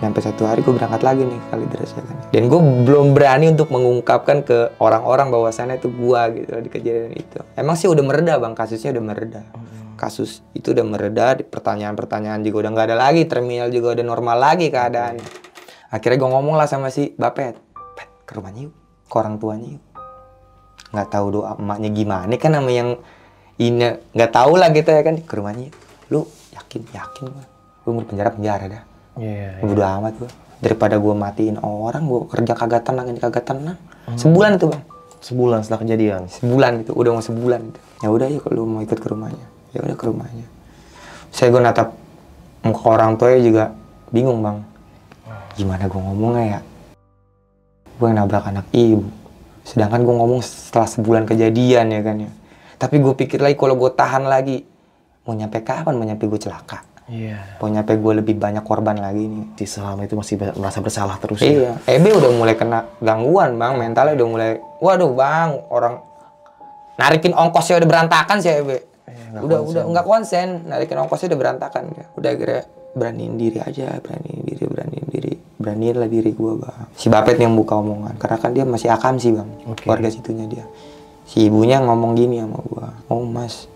sampai satu hari gue berangkat lagi nih kali ya kan dan gue belum berani untuk mengungkapkan ke orang-orang sana itu gue gitu di kejadian itu emang sih udah mereda bang kasusnya udah mereda oh. kasus itu udah mereda pertanyaan-pertanyaan juga udah nggak ada lagi terminal juga udah normal lagi keadaan hmm. akhirnya gue ngomong lah sama si bapet pet ke rumahnya yuk ke orang tuanya yuk nggak tahu doa emaknya gimana kan sama yang ini nggak tahu lah gitu ya kan ke rumahnya yuk. lu yakin yakin gue umur penjara penjara dah yeah, yeah. Udah amat gue. Daripada gue matiin orang, gue kerja kagak tenang, ini kagak tenang. Hmm. Sebulan itu bang. Sebulan setelah kejadian? Sebulan itu, udah mau sebulan. Ya udah ya kalau mau ikut ke rumahnya. Ya udah ke rumahnya. Saya gue natap muka orang tuanya juga bingung bang. Gimana gue ngomongnya ya? Gue yang nabrak anak ibu. Sedangkan gue ngomong setelah sebulan kejadian ya kan ya. Tapi gue pikir lagi kalau gue tahan lagi, mau nyampe kapan mau nyampe gue celaka? Iya. Yeah. Pokoknya gue lebih banyak korban lagi nih. Di selama itu masih merasa bersalah terus. Ya. Iya. Ya? Ebe udah mulai kena gangguan bang, mentalnya udah mulai. Waduh bang, orang narikin ongkosnya udah berantakan sih Ebe. Eh, udah konsen. udah nggak konsen, narikin ongkosnya udah berantakan ya. Udah akhirnya beraniin diri aja, beraniin diri, beraniin diri, beraniin lah diri gue bang. Si Bapet yang buka omongan, karena kan dia masih akam sih bang, okay. warga situnya dia. Si ibunya ngomong gini sama gue, oh mas,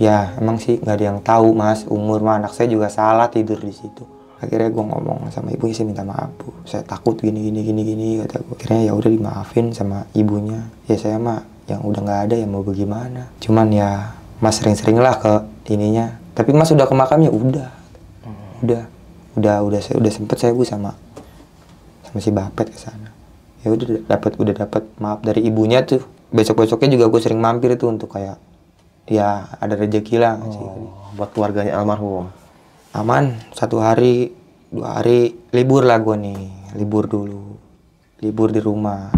ya emang sih nggak ada yang tahu mas umur mah anak saya juga salah tidur di situ akhirnya gue ngomong sama ibu saya minta maaf bu saya takut gini gini gini gini kata gue akhirnya ya udah dimaafin sama ibunya ya saya mah yang udah nggak ada ya mau bagaimana cuman ya mas sering-sering lah ke ininya tapi mas udah ke makamnya udah udah udah udah saya udah sempet saya bu sama sama si bapet ke sana ya udah dapat udah dapat maaf dari ibunya tuh besok besoknya juga gue sering mampir tuh untuk kayak ya ada rezeki lah oh, sih. Gitu. buat keluarganya almarhum aman satu hari dua hari libur lah gue nih libur dulu libur di rumah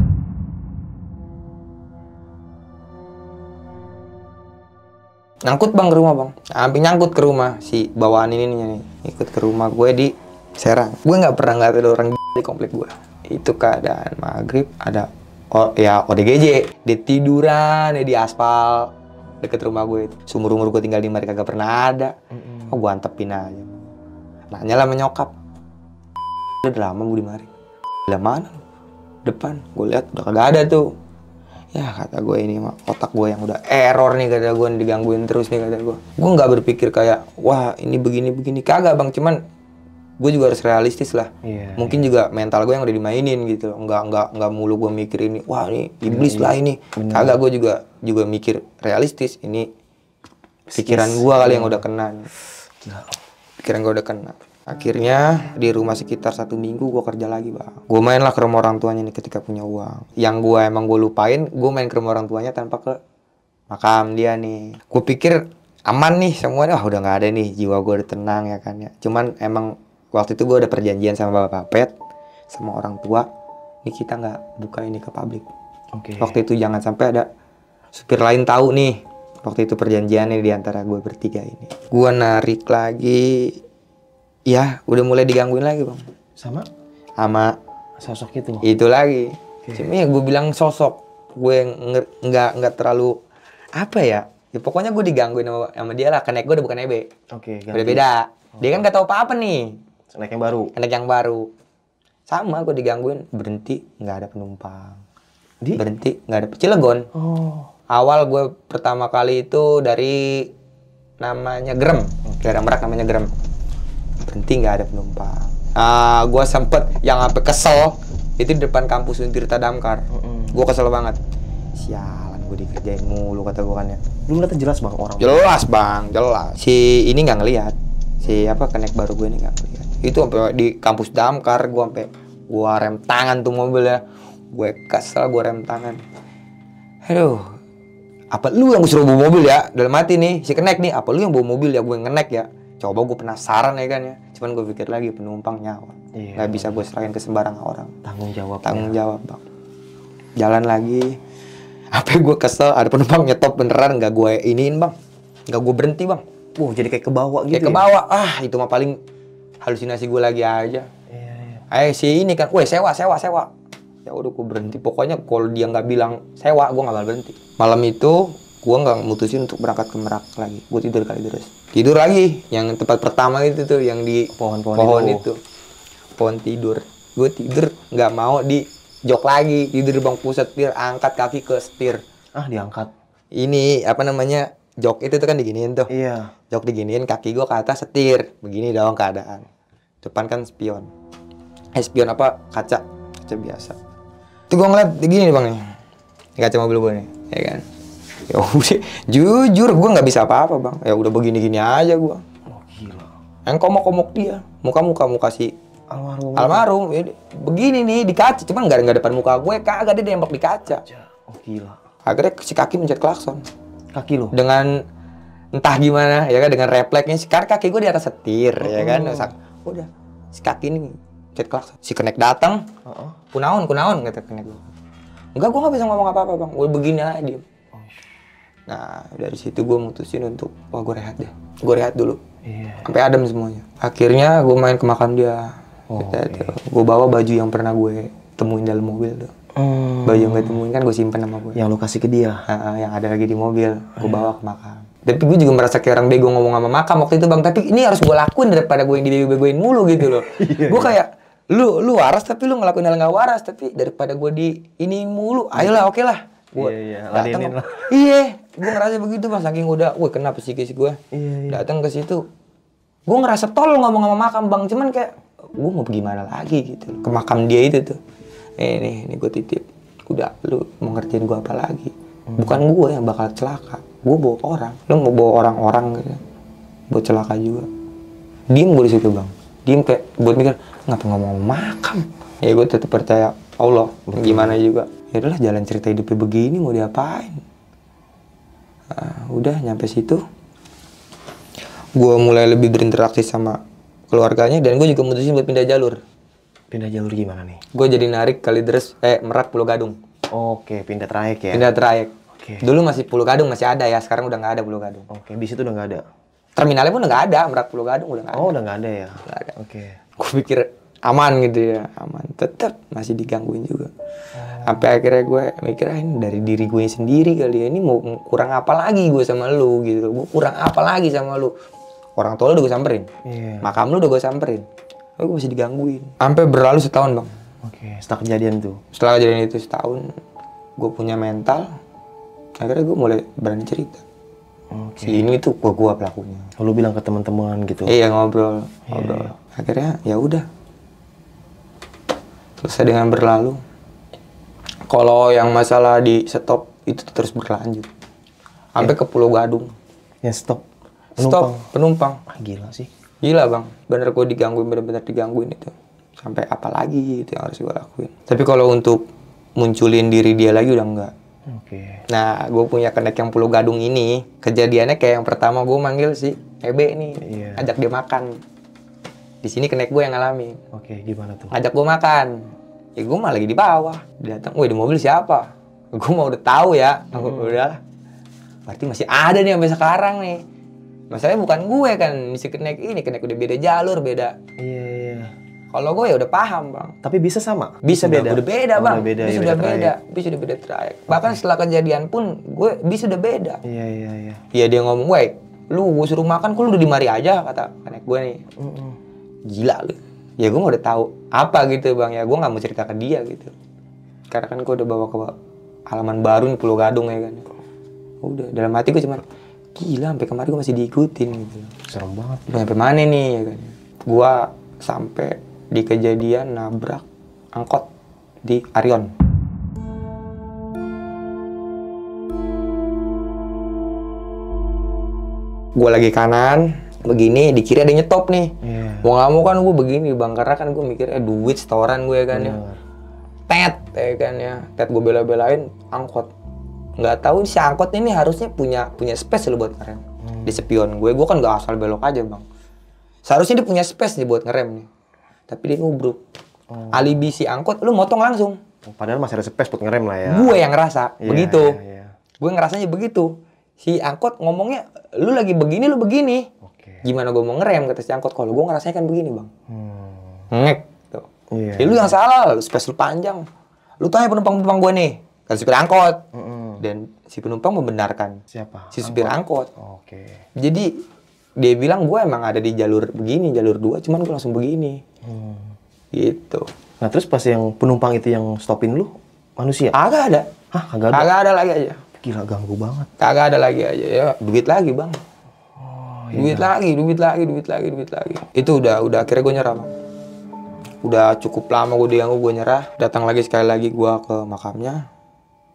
nyangkut bang ke rumah bang hampir nyangkut ke rumah si bawaan ini nih ikut ke rumah gue di Serang gue nggak pernah nggak ada orang di komplek gue itu keadaan maghrib ada oh, ya ODGJ di tiduran ya di aspal deket rumah gue itu sumur umur gue tinggal di mereka gak pernah ada mm-hmm. oh gue antepin aja nanya lah menyokap udah lama gue di mari udah mana depan gue lihat udah kagak ada tuh ya kata gue ini mah otak gue yang udah error nih kata gue digangguin terus nih kata gue gue nggak berpikir kayak wah ini begini begini kagak bang cuman gue juga harus realistis lah. Yeah, Mungkin yeah. juga mental gue yang udah dimainin gitu. Enggak enggak enggak mulu gue mikir ini, wah ini iblis yeah, lah ini. Yeah. Kagak gue juga juga mikir realistis ini pikiran gue kali iya. yang udah kena. Nah. Pikiran gue udah kena. Akhirnya di rumah sekitar satu minggu gue kerja lagi bang. Gue main lah ke rumah orang tuanya nih ketika punya uang. Yang gue emang gue lupain, gue main ke rumah orang tuanya tanpa ke makam dia nih. Gue pikir aman nih semuanya, wah udah nggak ada nih jiwa gue udah tenang ya kan ya. Cuman emang waktu itu gue ada perjanjian sama bapak pet sama orang tua ini kita nggak buka ini ke publik okay. waktu itu jangan sampai ada supir lain tahu nih waktu itu perjanjiannya di antara gue bertiga ini gue narik lagi ya udah mulai digangguin lagi bang sama sama sosok itu itu lagi okay. cuma ya gue bilang sosok gue nggak nggak terlalu apa ya ya pokoknya gue digangguin sama, sama dia lah karena gue udah bukan EB oke okay, beda oh. dia kan gak tahu apa apa nih Naik yang baru. Naik yang baru. Sama gue digangguin berhenti nggak ada penumpang. Di? Berhenti nggak ada Cilegon. Oh. Awal gue pertama kali itu dari namanya Gerem, okay. Dari Merak namanya Gerem. Berhenti nggak ada penumpang. Uh, ah, gue sempet yang apa kesel itu di depan kampus Untirta Damkar. Mm -hmm. Gue kesel banget. Sialan gue dikerjain mulu kata gue kan ya. Lu ngeliatnya jelas bang orang. Jelas bang, jelas. Si ini nggak ngelihat. Si apa kenek baru gue ini nggak ngelihat itu sampai di kampus damkar gue sampai gue rem tangan tuh mobilnya gue kesel gue rem tangan aduh apa lu yang suruh bawa mobil ya dalam mati nih si kenek nih apa lu yang bawa mobil ya gue ngenek ya coba gue penasaran ya kan ya cuman gue pikir lagi penumpang nyawa iya. nggak bisa gue serahin ke sembarang orang tanggung jawab ya. tanggung jawab bang jalan lagi apa gue kesel ada penumpang nyetop beneran nggak gue iniin bang nggak gue berhenti bang Wah, uh, jadi kayak kebawa gitu. Kayak ya? kebawa. Ah, itu mah paling halusinasi gue lagi aja. Iya, iya. Eh si ini kan, woi sewa, sewa, sewa. Ya udah gue berhenti. Pokoknya kalau dia nggak bilang sewa, gue nggak bakal berhenti. Malam itu gue nggak mutusin untuk berangkat ke Merak lagi. Gue tidur kali terus. Tidur lagi. Yang tempat pertama itu tuh, yang di pohon-pohon pohon itu. itu. Pohon tidur. Gue tidur nggak mau di jok lagi. Tidur di bangku setir, angkat kaki ke setir. Ah diangkat. Ini apa namanya jok itu tuh kan diginiin tuh. Iya. Jok diginiin, kaki gue ke atas setir. Begini dong keadaan depan kan spion eh, spion apa kaca kaca biasa tuh gue ngeliat begini bang nih Ini kaca mobil gue nih ya kan ya udah jujur gue nggak bisa apa-apa bang ya udah begini gini aja gue oh, gila yang komok-komok dia muka muka muka si almarhum almarhum ya, begini nih di kaca cuman nggak nggak depan muka gue kagak dia nembak di kaca oh gila akhirnya si kaki mencet klakson kaki lo dengan entah gimana ya kan dengan refleksnya sekarang kaki gue di atas setir oh. ya kan oh udah si kaki ini cet klakson si kenek datang uh -uh. kunaon kunaon kata kenek enggak gue nggak bisa ngomong apa apa bang gue begini aja diem oh, iya. nah dari situ gue mutusin untuk wah gue rehat deh gue rehat dulu yeah. sampai adem semuanya akhirnya gue main ke makam dia oh, okay. Iya. gue bawa baju yang pernah gue temuin dalam mobil tuh Hmm. Baju yang gue temuin kan gue simpen sama gue. Yang lo kasih ke dia? Uh, yang ada lagi di mobil, gue iya. bawa ke makam tapi gue juga merasa kayak orang bego ngomong sama makam waktu itu bang tapi ini harus gue lakuin daripada gue yang dibego-begoin mulu gitu loh iya, gue iya. kayak lu lu waras tapi lu ngelakuin hal nggak waras tapi daripada gue di ini mulu ayolah iya. oke okay lah gue iya, datang iya gue ngerasa begitu pas saking udah wah kenapa sih guys gue iya, datang ke situ gue ngerasa tolong ngomong sama makam bang cuman kayak gue mau gimana lagi gitu ke makam dia itu tuh eh nih ini gue titip udah lu mau ngertiin gue apa lagi hmm. bukan gue yang bakal celaka gue bawa orang lo mau bawa orang-orang gitu buat celaka juga diem gue di situ bang diem kayak buat mikir ngapa nggak mau makan ya gue tetap percaya Allah gimana juga ya udahlah jalan cerita hidupnya begini mau diapain nah, udah nyampe situ gue mulai lebih berinteraksi sama keluarganya dan gue juga mutusin buat pindah jalur pindah jalur gimana nih gue jadi narik kali dress eh merak pulau gadung oke pindah trayek ya pindah trayek Okay. Dulu masih Pulau Gadung masih ada ya, sekarang udah nggak ada Pulau Gadung. Oke, okay, bis itu udah nggak ada. Terminalnya pun udah nggak ada, Merak Pulau Gadung udah nggak oh, ada. Oh, udah nggak ada ya. Nggak ada. Oke. Okay. Gue pikir aman gitu ya, aman. Tetap masih digangguin juga. Ah. Sampai akhirnya gue mikir ah, ini dari diri gue sendiri kali ya. Ini mau kurang apa lagi gue sama lu gitu. Gue kurang apa lagi sama lu. Orang tua lu udah gue samperin. Yeah. Makam lu udah gue samperin. Gue masih digangguin. Sampai berlalu setahun, Bang. Oke, okay. setelah kejadian tuh. Setelah kejadian itu setahun, gue punya mental, akhirnya gue mulai berani cerita okay. si ini tuh gue gua pelakunya lo bilang ke teman-teman gitu iya ngobrol iya. ngobrol yeah. akhirnya ya udah selesai dengan berlalu kalau yang masalah di stop itu terus berlanjut sampai yeah. ke Pulau Gadung ya yeah, stop penumpang. stop penumpang ah, gila sih gila bang bener gue digangguin bener-bener digangguin itu sampai apalagi itu yang harus gue lakuin tapi kalau untuk munculin diri dia lagi udah enggak Oke. Okay. Nah, gue punya kenek yang Pulau Gadung ini, kejadiannya kayak yang pertama gue manggil si Ebe nih, yeah. ajak dia makan. Di sini kenek gue yang ngalami. Oke, okay, gimana tuh? Ajak gue makan. Ya gue malah lagi di bawah. Datang, woi di mobil siapa? Gue mau udah tahu ya. hmm. udah Berarti masih ada nih sampai sekarang nih. Masalahnya bukan gue kan, si kenek ini, kenek udah beda jalur, beda. Iya, iya. Kalau gue ya udah paham bang. Tapi bisa sama? Bisa, beda. Udah beda bang. Udah beda, bisa udah beda. Bisa udah beda trayek. Bahkan setelah kejadian pun gue bisa udah beda. Iya iya iya. Iya dia ngomong gue, lu gue suruh makan, kok lu udah di mari aja kata anak gue nih. Gila lu. Ya gue udah tahu apa gitu bang ya gue nggak mau cerita ke dia gitu. Karena kan gue udah bawa ke halaman baru nih Pulau Gadung ya kan. Oh, udah dalam hati gue cuman gila sampai kemarin gue masih diikutin gitu. Serem banget. Sampai mana nih ya kan. Gue sampai di kejadian nabrak angkot di Arion. Gue lagi kanan, begini, di kiri ada nyetop nih. Yeah. Mau ngamuk kan gue begini, bang karena kan gue mikir, eh duit setoran gue ya kan yeah. ya. Tet, ya kan ya. Tet gue bela-belain, angkot. Nggak tahu si angkot ini harusnya punya punya space loh buat ngerem. Hmm. Di spion gue, gue kan gak asal belok aja bang. Seharusnya dia punya space nih buat ngerem nih tapi dia nubruk. Oh. Alibi si angkot, lu motong langsung. Oh, padahal masih ada space buat ngerem lah ya. Gue yang ngerasa yeah, begitu. Yeah, yeah. Gue ngerasanya begitu. Si angkot ngomongnya, lu lagi begini, lu begini. Okay. Gimana gue mau ngerem kata si angkot? Kalau gue ngerasanya kan begini bang. Hmm. Ngek. Tuh. Yeah. Jadi ya, lu iya. yang salah, lu space lu panjang. Lu tanya penumpang-penumpang gue nih, kan supir angkot. Mm -hmm. Dan si penumpang membenarkan. Siapa? Si supir angkot. angkot. Oke. Okay. Jadi dia bilang gue emang ada di jalur begini jalur dua cuman gue langsung begini hmm. gitu nah terus pas yang penumpang itu yang stopin lu manusia agak ada Hah, agak ada. agak ada lagi aja. Gila ganggu banget. agak ada lagi aja ya. Duit lagi, Bang. Oh, iya. Duit lagi, duit lagi, duit lagi, duit lagi. Itu udah udah akhirnya gue nyerah, Bang. Udah cukup lama gue diganggu, gue nyerah. Datang lagi sekali lagi gue ke makamnya.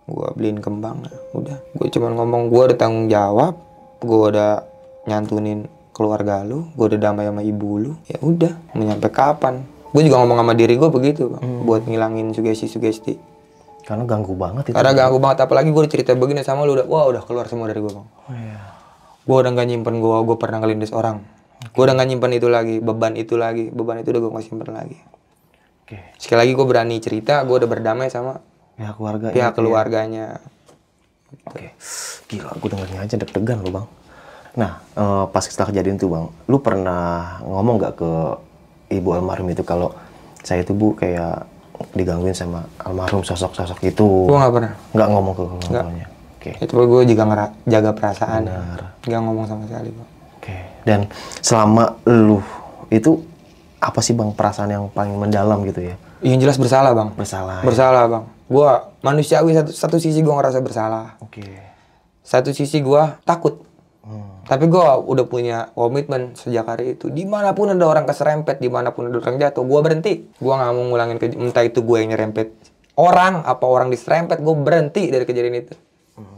Gue beliin kembang, udah. Gue cuman ngomong gue ada tanggung jawab. Gue udah nyantunin keluarga lu, gue udah damai sama ibu lu, ya udah, mau kapan? Gue juga ngomong sama diri gue begitu, bang. Hmm. buat ngilangin sugesti-sugesti. Karena ganggu banget itu. Karena ganggu banget, apalagi gue cerita begini sama lu udah, wah udah keluar semua dari gue bang. Oh, iya. Gue udah gak nyimpen gue, gue pernah ngelindes orang. Okay. Gue udah gak nyimpen itu lagi, beban itu lagi, beban itu udah gue gak simpen lagi. Okay. Sekali lagi gue berani cerita, gue udah berdamai sama pihak keluarga, pihak iya. keluarganya. Oke, okay. gila, gue dengernya aja deg-degan loh bang. Nah, uh, pas setelah kejadian itu bang, lu pernah ngomong nggak ke ibu almarhum itu kalau saya itu bu kayak digangguin sama almarhum sosok-sosok itu? Gua nggak pernah. Nggak ngomong ke keluarganya. Oke. Okay. Itu gue juga ngera jaga perasaan. Ya. Benar. Nggak ngomong sama sekali bang. Oke. Okay. Dan selama lu itu apa sih bang perasaan yang paling mendalam gitu ya? Yang jelas bersalah bang. Bersalah. Ya? Bersalah bang. Gua manusiawi satu, satu sisi gue ngerasa bersalah. Oke. Okay. Satu sisi gue takut tapi gue udah punya komitmen sejak hari itu. Dimanapun ada orang keserempet, dimanapun ada orang jatuh, gue berhenti. Gue nggak mau ngulangin ke entah itu gue yang nyerempet orang apa orang diserempet, gue berhenti dari kejadian itu.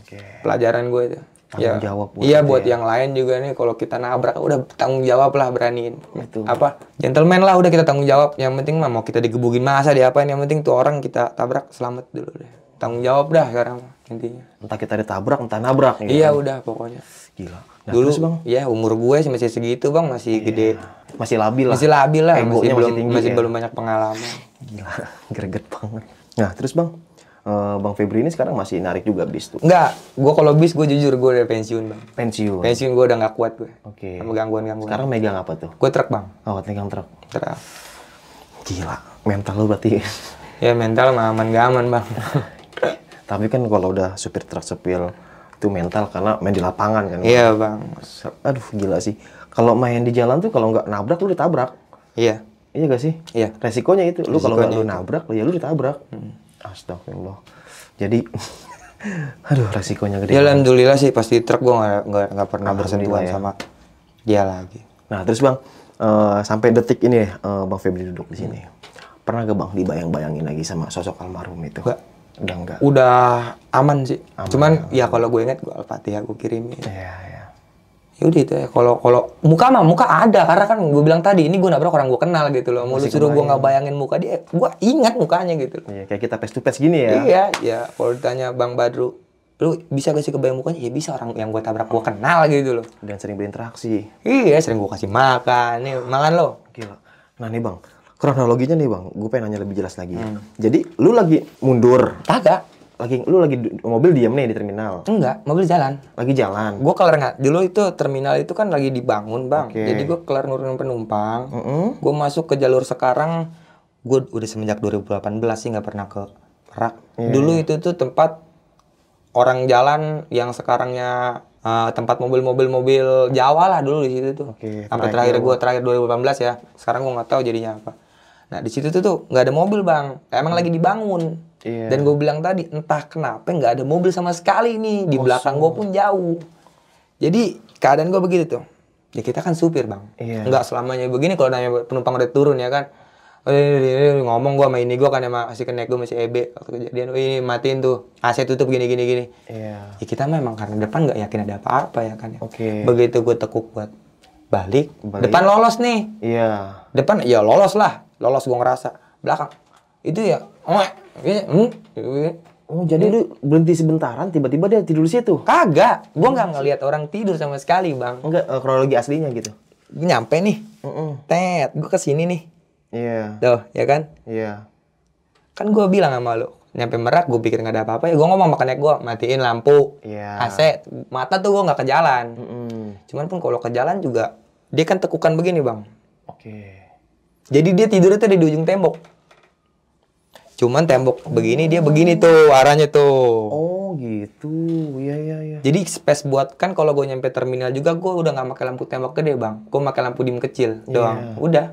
Okay. Pelajaran gue itu. Tanggung ya. jawab buat Iya buat ya. yang lain juga nih kalau kita nabrak udah tanggung jawab lah beraniin. Betul. Apa? Gentleman lah udah kita tanggung jawab. Yang penting mah mau kita digebukin masa diapain yang penting tuh orang kita tabrak selamat dulu deh. Tanggung jawab dah sekarang intinya. Entah kita ditabrak entah nabrak ya Iya kan? udah pokoknya. Gila Nah, dulu bang? ya umur gue sih masih segitu bang masih yeah. gede masih labil lah masih labil lah eh, Masih, masih, belum, tinggi, masih ya. belum banyak pengalaman gila greget banget nah terus bang eh, bang Febri ini sekarang masih narik juga bis tuh? Enggak, gue kalau bis gue jujur gue udah pensiun bang. Pensiun? Pensiun gue udah gak kuat gue. Oke. Okay. Sama gangguan-gangguan. Sekarang megang apa tuh? Gue truk bang. Oh, megang truk. Truk. Gila, mental lo berarti. ya mental mah aman gak aman bang. Tapi kan kalau udah supir truk sepil itu mental karena main di lapangan kan. Iya bang. Aduh gila sih. Kalau main di jalan tuh kalau nggak nabrak lu ditabrak. Iya. Iya gak sih? Iya. Resikonya itu. lu kalau nggak lu nabrak, ya lu ditabrak. Hmm. Astagfirullah. Jadi, aduh resikonya gede. Ya alhamdulillah sih pasti truk gue nggak nggak pernah bersentuhan ya. sama dia lagi. Nah terus bang, uh, sampai detik ini uh, bang Febri duduk di sini. Pernah gak bang dibayang-bayangin lagi sama sosok almarhum itu? Gak Udah enggak. Udah aman sih. Aman, Cuman ya, ya kalau gue inget gue Al-Fatihah gue kirimin. Iya, iya. Ya udah itu ya. Kalau kalau muka mah muka ada karena kan gue bilang tadi ini gue nabrak orang gue kenal gitu loh. Mau disuruh suruh gue nggak bayangin muka dia, gue ingat mukanya gitu Iya, kayak kita face to face gini ya. Iya, iya. Kalau ditanya Bang Badru, lu bisa gak sih kebayang mukanya? Ya bisa orang yang gue tabrak gue kenal gitu loh. Dan sering berinteraksi. Iya, sering gue kasih makan. Nih, makan lo. Gila. Nah nih bang, kronologinya nih bang, gue pengen nanya lebih jelas lagi. Hmm. Jadi lu lagi mundur? Kagak. Lagi lu lagi mobil diam nih di terminal? Enggak, mobil jalan. Lagi jalan. Gue kelar nggak? Dulu itu terminal itu kan lagi dibangun bang. Okay. Jadi gue kelar nurunin penumpang. Mm -hmm. Gue masuk ke jalur sekarang. Gue udah semenjak 2018 sih nggak pernah ke rak. Yeah. Dulu itu tuh tempat orang jalan yang sekarangnya uh, tempat mobil-mobil mobil Jawa lah dulu di situ tuh. Okay, sampai terakhir gue terakhir 2018 ya. Sekarang gue nggak tahu jadinya apa. Nah di situ tuh tuh nggak ada mobil bang, emang lagi dibangun. Yeah. Dan gue bilang tadi entah kenapa nggak ada mobil sama sekali nih di oh, belakang gue pun jauh. Jadi keadaan gue begitu tuh. Ya kita kan supir bang, yeah. nggak selamanya begini kalau namanya penumpang udah turun ya kan. Oh, iya, iya, iya, ngomong gue sama ini gue kan emang masih kenek gue masih EB waktu kejadian oh, ini matiin tuh AC tutup gini gini gini iya. ya kita memang karena depan nggak yakin ada apa-apa ya kan okay. begitu gue tekuk buat balik, balik depan lolos nih iya depan ya lolos lah lolos gue ngerasa belakang itu ya hmm. gitu, gitu. Oh jadi lu berhenti sebentaran tiba-tiba dia tidur di situ? Kagak, gue nggak ngeliat orang tidur sama sekali bang. Enggak eh, kronologi aslinya gitu. Gue nyampe nih, tet, gue kesini nih. Iya. Tuh, ya kan? Iya. Kan gue bilang sama lu, nyampe merak gue pikir nggak ada apa-apa ya gue ngomong makanya gue matiin lampu yeah. AC mata tuh gue nggak ke jalan mm cuman pun kalau ke jalan juga dia kan tekukan begini bang oke jadi dia tidurnya tuh ada di ujung tembok. Cuman tembok begini dia begini tuh arahnya tuh. Oh gitu, iya iya iya. Jadi space buat kan kalau gue nyampe terminal juga gue udah nggak pakai lampu tembok gede bang, gue pakai lampu dim kecil iya. doang, yeah. udah.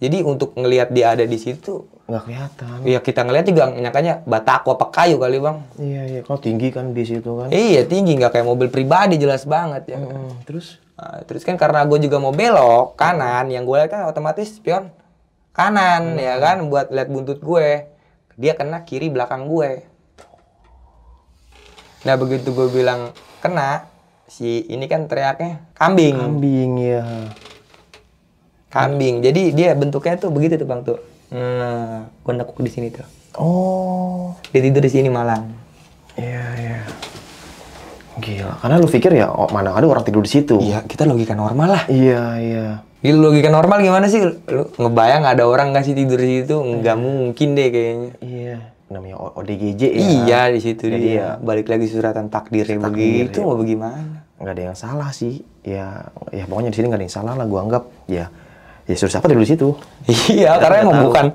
Jadi untuk ngelihat dia ada di situ nggak kelihatan. Iya kita ngelihat juga nyakanya batako apa kayu kali bang. Iya iya kalau tinggi kan di situ kan. Iya tinggi nggak kayak mobil pribadi jelas banget ya. Mm -hmm. Terus Nah, terus kan karena gue juga mau belok kanan, yang gue lihat kan otomatis pion kanan hmm. ya kan buat lihat buntut gue. Dia kena kiri belakang gue. Nah begitu gue bilang kena, si ini kan teriaknya kambing. Kambing ya. Kambing. Jadi dia bentuknya tuh begitu tuh bang tuh. Nah, gue nekuk di sini tuh. Oh. Dia tidur di sini malam. Iya yeah, iya. Yeah. Gila, karena lu pikir ya oh, mana ada orang tidur di situ. Iya, kita logika normal lah. Iya, iya. Gila logika normal gimana sih? Lu ngebayang ada orang ngasih tidur di situ nggak mungkin deh kayaknya. Iya. Namanya ODGJ ya. Iya di situ dia. Ya, balik lagi suratan takdirnya takdir, begitu ya. mau bagaimana? Nggak ada yang salah sih. Ya, ya pokoknya di sini nggak ada yang salah lah. Gue anggap ya ya suruh siapa tidur di situ. Iya, karena, karena emang bukan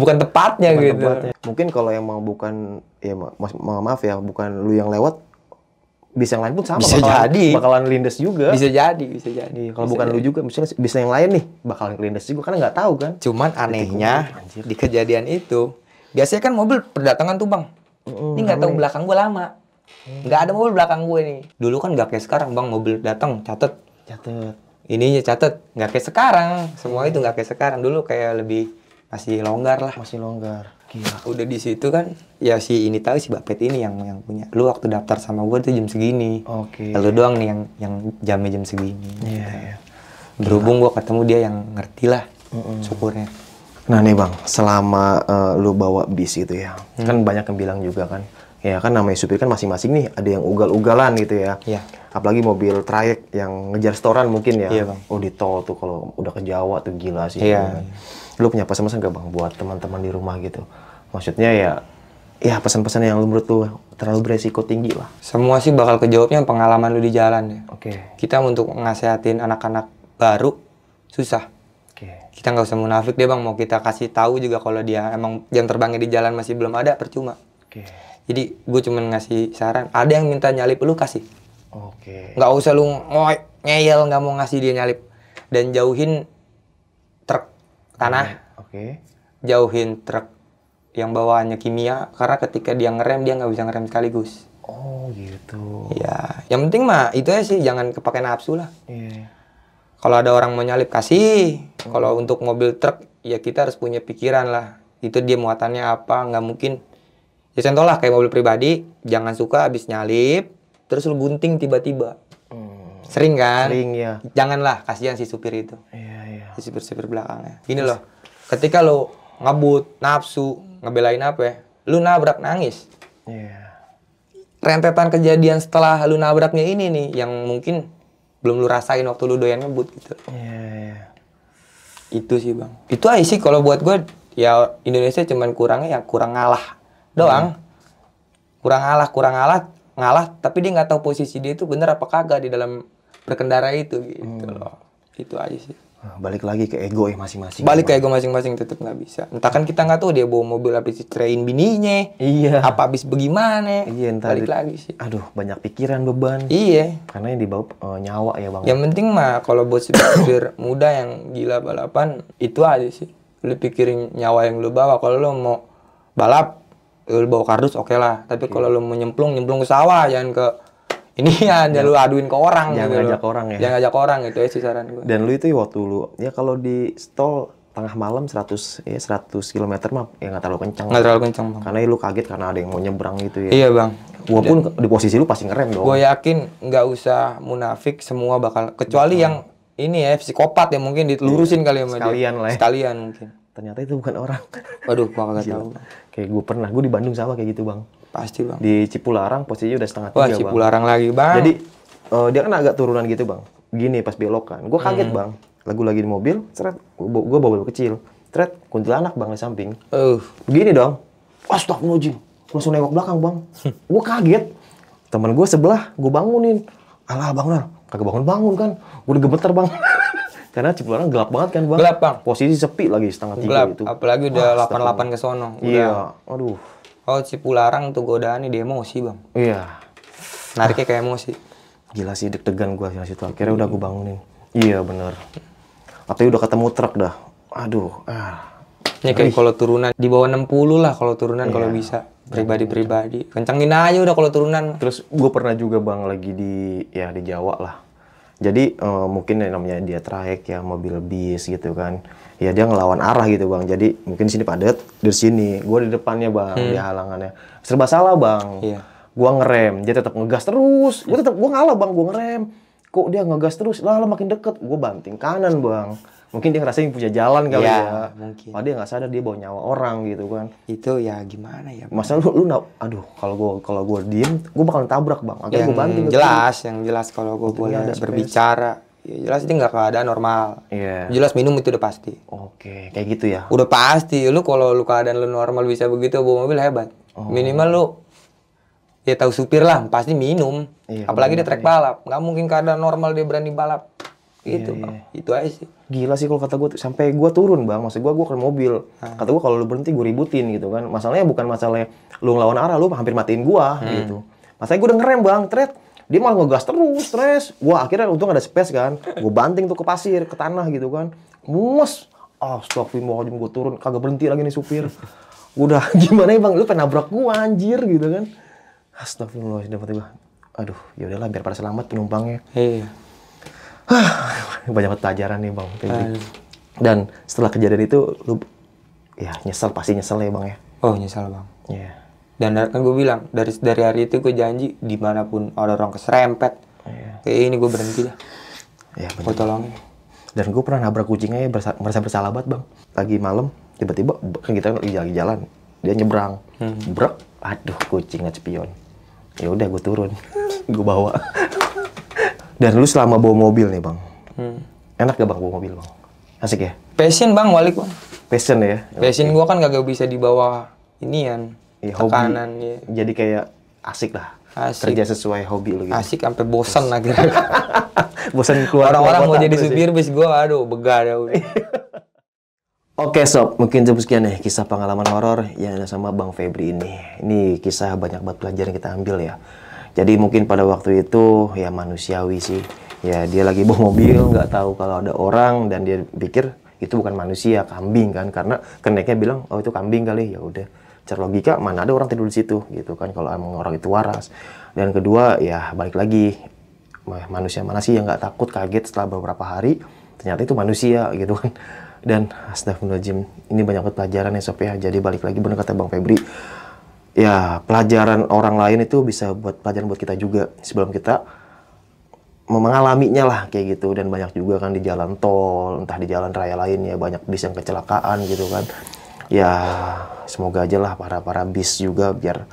bukan tepatnya bukan gitu. Tepatnya. Mungkin kalau yang mau bukan ya ma ma maaf ya, bukan lu yang lewat, bisa yang lain pun sama bisa bakalan, jadi bakalan lindes juga bisa jadi bisa jadi kalau bukan jadi. lu juga misalnya bisa yang lain nih bakalan lindes juga karena nggak tahu kan cuman anehnya Anjir. di kejadian itu biasanya kan mobil perdatangan tuh bang ini nggak tahu belakang gue lama mm. nggak ada mobil belakang gue nih dulu kan nggak kayak sekarang bang mobil datang catet catet ininya catet nggak kayak sekarang semua itu nggak kayak sekarang dulu kayak lebih masih longgar lah masih longgar Gila. Udah di situ kan ya si ini tahu si Bapet ini yang yang punya. Lu waktu daftar sama gue tuh jam segini. Oke. Okay. Lu doang nih yang yang jamnya jam segini. Iya. Yeah, gitu. yeah. Berhubung gue ketemu dia yang ngerti lah. mm hmm Syukurnya. Nah nih bang, selama uh, lu bawa bis itu ya, hmm. kan banyak yang bilang juga kan, ya kan namanya supir kan masing-masing nih ada yang ugal-ugalan gitu ya. Iya. Apalagi mobil trayek yang ngejar setoran mungkin ya. Iya bang. Oh di tol tuh kalau udah ke Jawa tuh gila sih. Iya. Kan. iya lu punya pesan-pesan gak bang buat teman-teman di rumah gitu maksudnya ya ya pesan-pesan yang lu menurut lu terlalu beresiko tinggi lah semua sih bakal kejawabnya pengalaman lu di jalan ya oke okay. kita untuk ngasehatin anak-anak baru susah okay. kita nggak usah munafik deh bang mau kita kasih tahu juga kalau dia emang jam terbangnya di jalan masih belum ada percuma okay. jadi gue cuman ngasih saran ada yang minta nyalip lu kasih oke okay. nggak usah lu ngeyel nggak mau ngasih dia nyalip dan jauhin tanah. Oke. Okay. Jauhin truk yang bawaannya kimia karena ketika dia ngerem dia nggak bisa ngerem sekaligus. Oh gitu. Ya, Yang penting mah itu ya sih jangan kepake nafsu lah. Iya. Yeah. Kalau ada orang mau nyalip kasih. Hmm. Kalau untuk mobil truk ya kita harus punya pikiran lah. Itu dia muatannya apa nggak mungkin. Ya contoh lah kayak mobil pribadi jangan suka habis nyalip terus lu gunting tiba-tiba. Hmm. Sering kan? Sering ya. Janganlah kasihan si supir itu. Iya. Yeah sipir-sipir belakang ya. Gini loh, ketika lo ngebut, nafsu, ngebelain apa ya, lo nabrak nangis. Yeah. Rentetan kejadian setelah lo nabraknya ini nih, yang mungkin belum lo rasain waktu lo doyan ngebut gitu. Yeah, yeah. Itu sih bang. Itu aja sih kalau buat gue, ya Indonesia cuman kurangnya ya kurang ngalah doang. Iya. Kurang ngalah, kurang ngalah, ngalah tapi dia nggak tahu posisi dia itu bener apa kagak di dalam berkendara itu gitu hmm. loh. Itu aja sih balik lagi ke ego ya masing-masing balik ke ego masing-masing tetap nggak bisa entah kan kita nggak tahu dia bawa mobil habis train bininya iya apa habis bagaimana iya entah balik di, lagi sih aduh banyak pikiran beban iya karena yang dibawa uh, nyawa ya bang yang penting mah kalau buat supir muda yang gila balapan itu aja sih lu pikirin nyawa yang lu bawa kalau lu mau balap ya lu bawa kardus oke okay lah tapi iya. kalau lu mau nyemplung nyemplung ke sawah jangan ke ini ya jangan lu aduin ke orang jangan gitu ngajak orang ya jangan ngajak orang gitu ya sih saran gue dan lu itu waktu lu ya kalau di stall tengah malam 100 ya 100 km mah ya nggak terlalu kencang nggak terlalu kencang bang. karena ya lu kaget karena ada yang mau nyebrang gitu ya iya bang walaupun Dan, di posisi lu pasti ngerem dong gua yakin nggak usah munafik semua bakal kecuali Betul. yang ini ya psikopat ya mungkin dilurusin iya, kali ya sekalian lah ya. sekalian mungkin ternyata itu bukan orang waduh gua nggak tahu kayak gua pernah gua di Bandung sama kayak gitu bang Pasti bang. Di Cipularang posisinya udah setengah tiga Wah Cipularang lagi bang. Jadi uh, dia kan agak turunan gitu bang. Gini pas belokan, gue kaget hmm. bang. Lagu lagi di mobil, seret, gue bawa bawa kecil. Seret, kuntilanak bang di samping. Uh. Begini dong. Astagfirullahaladzim. Langsung nengok belakang bang. gue kaget. Temen gue sebelah, gue bangunin. Alah bang Nal, kagak bangun-bangun kan. Gue udah gemeter bang. Karena Cipularang gelap banget kan bang. Gelap bang. Posisi sepi lagi setengah tiga gelap. itu. Apalagi udah delapan delapan ke sono. Iya. Aduh. Kalau oh, Cipularang tuh godaannya dia emosi bang. Iya. Nariknya kayak emosi. Gila sih deg-degan gue sih situ. Akhirnya udah gue bangunin. Iya bener. Atau udah ketemu truk dah. Aduh. Ah. Ini kayak kalau turunan di bawah 60 lah kalau turunan iya. kalau bisa pribadi-pribadi. Kencangin aja udah kalau turunan. Terus gue pernah juga bang lagi di ya di Jawa lah jadi uh, mungkin yang namanya dia trayek ya mobil bis gitu kan ya dia ngelawan arah gitu bang jadi mungkin sini padat di sini gua di depannya bang hmm. di halangannya serba salah bang yeah. gue ngerem dia tetap ngegas terus Gua iya. tetap gua ngalah bang Gua ngerem kok dia ngegas terus Lalu makin deket gua banting kanan bang mungkin dia ngerasa punya jalan kali ya, ya. mungkin padahal dia nggak sadar dia bawa nyawa orang gitu kan itu ya gimana ya bang. masa lu lu nah, aduh kalau gua kalau gua diem gua bakal tabrak bang akhirnya yang gua banting jelas yang jelas kalau gua boleh ada berbicara ya jelas dia nggak keadaan normal yeah. jelas minum itu udah pasti oke okay. kayak gitu ya udah pasti lu kalau lu keadaan lu normal bisa begitu bawa mobil hebat oh. minimal lu ya tahu supir lah pasti minum iya, apalagi dia trek iya. balap nggak mungkin keadaan normal dia berani balap gitu yeah, bang yeah. Iya. itu aja sih gila sih kalau kata gue sampai gue turun bang maksud gue gue ke mobil hmm. kata gue kalau lu berhenti gue ributin gitu kan masalahnya bukan masalah lu ngelawan arah lu hampir matiin gue hmm. gitu masalahnya gue udah ngerem bang tret dia malah ngegas terus stres gue akhirnya untung ada space kan gue banting tuh ke pasir ke tanah gitu kan mus ah astagfirullahaladzim gue turun kagak berhenti lagi nih supir udah gimana ya bang lu pengen nabrak gue anjir gitu kan astagfirullahaladzim dapat tiba. aduh ya udahlah biar pada selamat penumpangnya hey. Iya. Ah, banyak pelajaran nih bang ah, iya. Dan setelah kejadian itu lu ya nyesel pasti nyesel ya bang ya. Oh nyesel bang. Iya. Yeah. Dan kan gue bilang dari dari hari itu gue janji dimanapun ada orang keserempet yeah. kayak ini gue berhenti lah. Iya yeah, Gue tolongin. Dan gue pernah nabrak kucingnya ya merasa bersalah banget bang. Lagi malam tiba-tiba kan kita kan lagi jalan, jalan dia nyebrang, hmm. brek, aduh kucingnya cepion. Ya udah gue turun, gue bawa. Dan lu selama bawa mobil nih bang, hmm. enak gak bang bawa mobil bang? Asik ya? Passion bang, walik bang. Passion ya? Passion gua kan gak bisa dibawa ini ya, tekanan. Hobi. Ya. Jadi kayak asik lah. Asik. Kerja sesuai hobi lu gitu. Asik sampai bosan lah kira bosan keluar. Orang-orang mau jadi supir bis gua aduh begah ya. Oke Oke sob, mungkin sekian nih ya kisah pengalaman horor yang sama Bang Febri ini. Ini kisah banyak banget pelajaran kita ambil ya. Jadi mungkin pada waktu itu ya manusiawi sih. Ya dia lagi bawa mobil, nggak tahu kalau ada orang dan dia pikir itu bukan manusia, kambing kan karena keneknya bilang oh itu kambing kali ya udah. Cara logika mana ada orang tidur di situ gitu kan kalau emang orang itu waras. Dan kedua ya balik lagi manusia mana sih yang nggak takut kaget setelah beberapa hari ternyata itu manusia gitu kan dan astagfirullahaladzim ini banyak pelajaran ya Sop ya jadi balik lagi benar kata Bang Febri ya pelajaran orang lain itu bisa buat pelajaran buat kita juga sebelum kita mengalaminya lah kayak gitu dan banyak juga kan di jalan tol entah di jalan raya lain ya banyak bis yang kecelakaan gitu kan ya semoga aja lah para para bis juga biar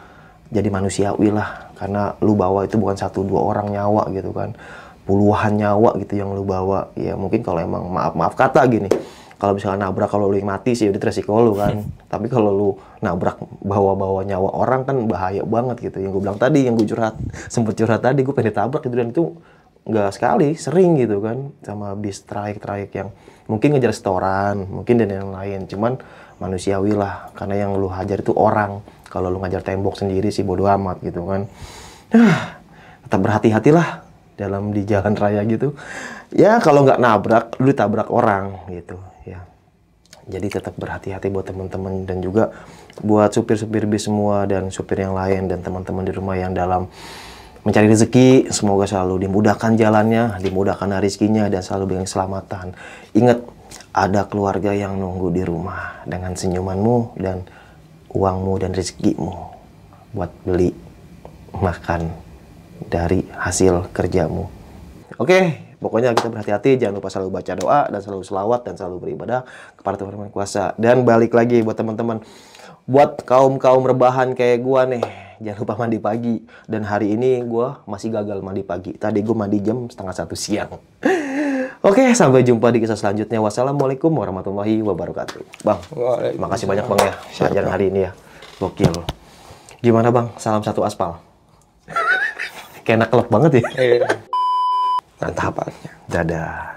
jadi manusiawi lah karena lu bawa itu bukan satu dua orang nyawa gitu kan puluhan nyawa gitu yang lu bawa ya mungkin kalau emang maaf maaf kata gini kalau misalnya nabrak kalau lu yang mati sih udah resiko lu kan tapi kalau lu nabrak bawa-bawa nyawa orang kan bahaya banget gitu yang gue bilang tadi yang gue curhat sempet curhat tadi gue pengen ditabrak gitu dan itu nggak sekali sering gitu kan sama bis trayek-trayek yang mungkin ngejar setoran mungkin dan yang lain cuman manusiawi lah karena yang lu hajar itu orang kalau lu ngajar tembok sendiri sih bodoh amat gitu kan tetap berhati-hatilah dalam di jalan raya gitu ya kalau nggak nabrak lu ditabrak orang gitu jadi tetap berhati-hati buat teman-teman dan juga buat supir-supir bis semua dan supir yang lain dan teman-teman di rumah yang dalam mencari rezeki, semoga selalu dimudahkan jalannya, dimudahkan rezekinya, dan selalu dengan keselamatan. Ingat, ada keluarga yang nunggu di rumah dengan senyumanmu dan uangmu dan rezekimu buat beli makan dari hasil kerjamu. Oke, Pokoknya kita berhati-hati, jangan lupa selalu baca doa dan selalu selawat dan selalu beribadah kepada Tuhan Yang Kuasa. Dan balik lagi buat teman-teman, buat kaum-kaum rebahan kayak gua nih, jangan lupa mandi pagi. Dan hari ini gua masih gagal mandi pagi. Tadi gua mandi jam setengah satu siang. Oke, sampai jumpa di kisah selanjutnya. Wassalamualaikum warahmatullahi wabarakatuh. Bang, makasih banyak bang ya pelajaran hari ini ya. Gokil. Gimana bang? Salam satu aspal. Kayak enak banget ya. Iya dan tahapannya. Dadah.